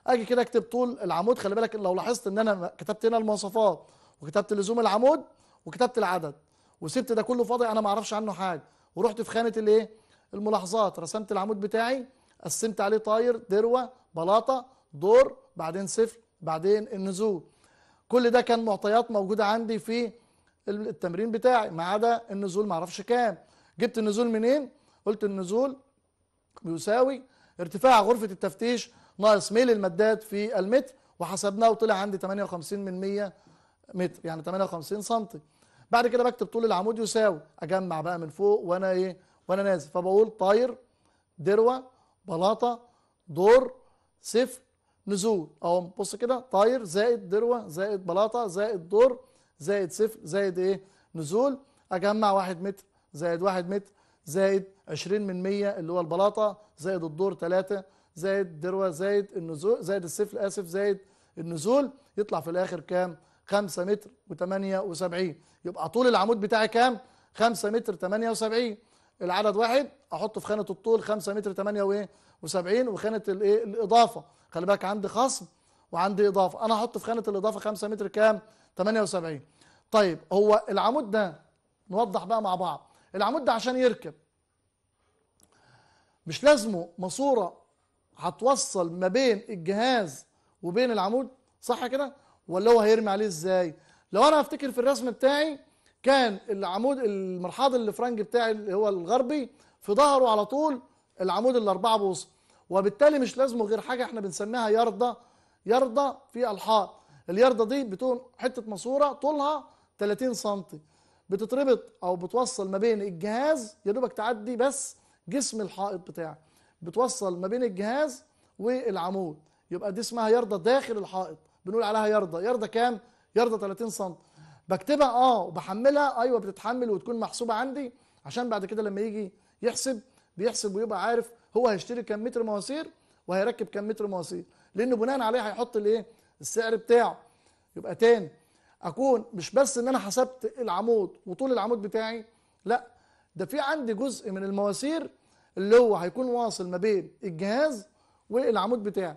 اجي كده اكتب طول العمود خلي بالك لو لاحظت ان انا كتبت هنا المواصفات وكتبت لزوم العمود وكتبت العدد وسبت ده كله فاضي انا ما اعرفش عنه حاجه ورحت في خانه الايه الملاحظات رسمت العمود بتاعي قسمت عليه طاير دروه بلاطه دور بعدين صفر بعدين النزول كل ده كان معطيات موجودة عندي في التمرين بتاعي ما عدا النزول معرفش كام جبت النزول منين قلت النزول بيساوي ارتفاع غرفة التفتيش ناقص ميل المداد في المتر وحسبناه وطلع عندي 58 من 100 متر يعني 58 سنتي بعد كده بكتب طول العمود يساوي اجمع بقى من فوق وانا ايه وانا نازل فبقول طاير دروه بلاطه دور سفر نزول اهو بص كده طاير زائد ذروه زائد بلاطه زائد دور زائد صفر زائد ايه نزول اجمع 1 متر زائد 1 متر زائد 20 من 100 اللي هو البلاطه زائد الدور ثلاثه زائد ذروه زائد النزول زائد الصفر اسف زائد النزول يطلع في الاخر كام 5 متر و78 يبقى طول العمود بتاعي كام 5 متر 78 العدد واحد احطه في خانه الطول 5 متر 8 وايه و70 وخانه الايه الاضافه خلي بالك عندي خصم وعندي اضافه انا احطه في خانه الاضافه 5 متر كام 78 طيب هو العمود ده نوضح بقى مع بعض العمود ده عشان يركب مش لازمه ماسوره هتوصل ما بين الجهاز وبين العمود صح كده ولا هو هيرمي عليه ازاي لو انا هفتكر في الرسم بتاعي كان العمود المرحاض الفرنج بتاعي اللي هو الغربي في ظهره على طول العمود الاربعه بوصه وبالتالي مش لازمه غير حاجه احنا بنسميها يرضى يرضى في الحائط اليرضى دي بتكون حته ماسوره طولها 30 سم بتتربط او بتوصل ما بين الجهاز يا دوبك تعدي بس جسم الحائط بتاعك بتوصل ما بين الجهاز والعمود يبقى دي اسمها يرضى داخل الحائط بنقول عليها يرضى يرضى كام يرضى 30 سم بكتبها اه وبحملها ايوه بتتحمل وتكون محسوبه عندي عشان بعد كده لما يجي يحسب بيحسب ويبقى عارف هو هيشتري كم متر مواسير وهيركب كم متر مواسير لانه بناء عليه هيحط الايه السعر بتاعه يبقى تاني اكون مش بس ان انا حسبت العمود وطول العمود بتاعي لا ده في عندي جزء من المواسير اللي هو هيكون واصل ما بين الجهاز والعمود بتاعي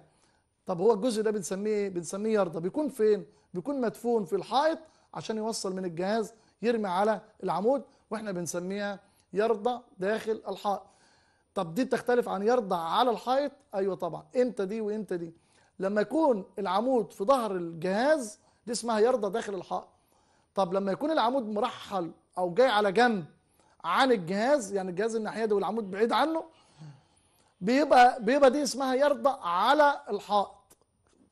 طب هو الجزء ده بنسميه ايه بنسميه يارده بيكون فين بيكون مدفون في الحائط عشان يوصل من الجهاز يرمي على العمود واحنا بنسميها يرضى داخل الحائط طب دي بتختلف عن يرضى على الحائط ايوه طبعا امتى دي وامتى دي لما يكون العمود في ظهر الجهاز دي اسمها يرضى داخل الحائط طب لما يكون العمود مرحل او جاي على جنب عن الجهاز يعني الجهاز الناحيه دي والعمود بعيد عنه بيبقى بيبقى دي اسمها يرضى على الحائط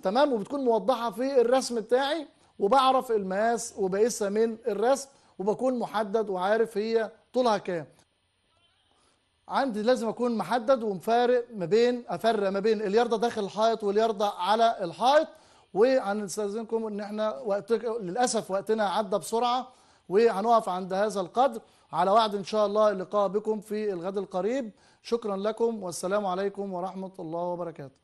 تمام وبتكون موضحه في الرسم بتاعي وبعرف المقاس وبقيسها من الرسم وبكون محدد وعارف هي طولها كام عندي لازم اكون محدد ومفارق ما بين افرق ما بين اليارده داخل الحائط واليارده على الحائط وهنستاذنكم ان احنا وقت للاسف وقتنا عدى بسرعه وهنقف عند هذا القدر على وعد ان شاء الله اللقاء بكم في الغد القريب شكرا لكم والسلام عليكم ورحمه الله وبركاته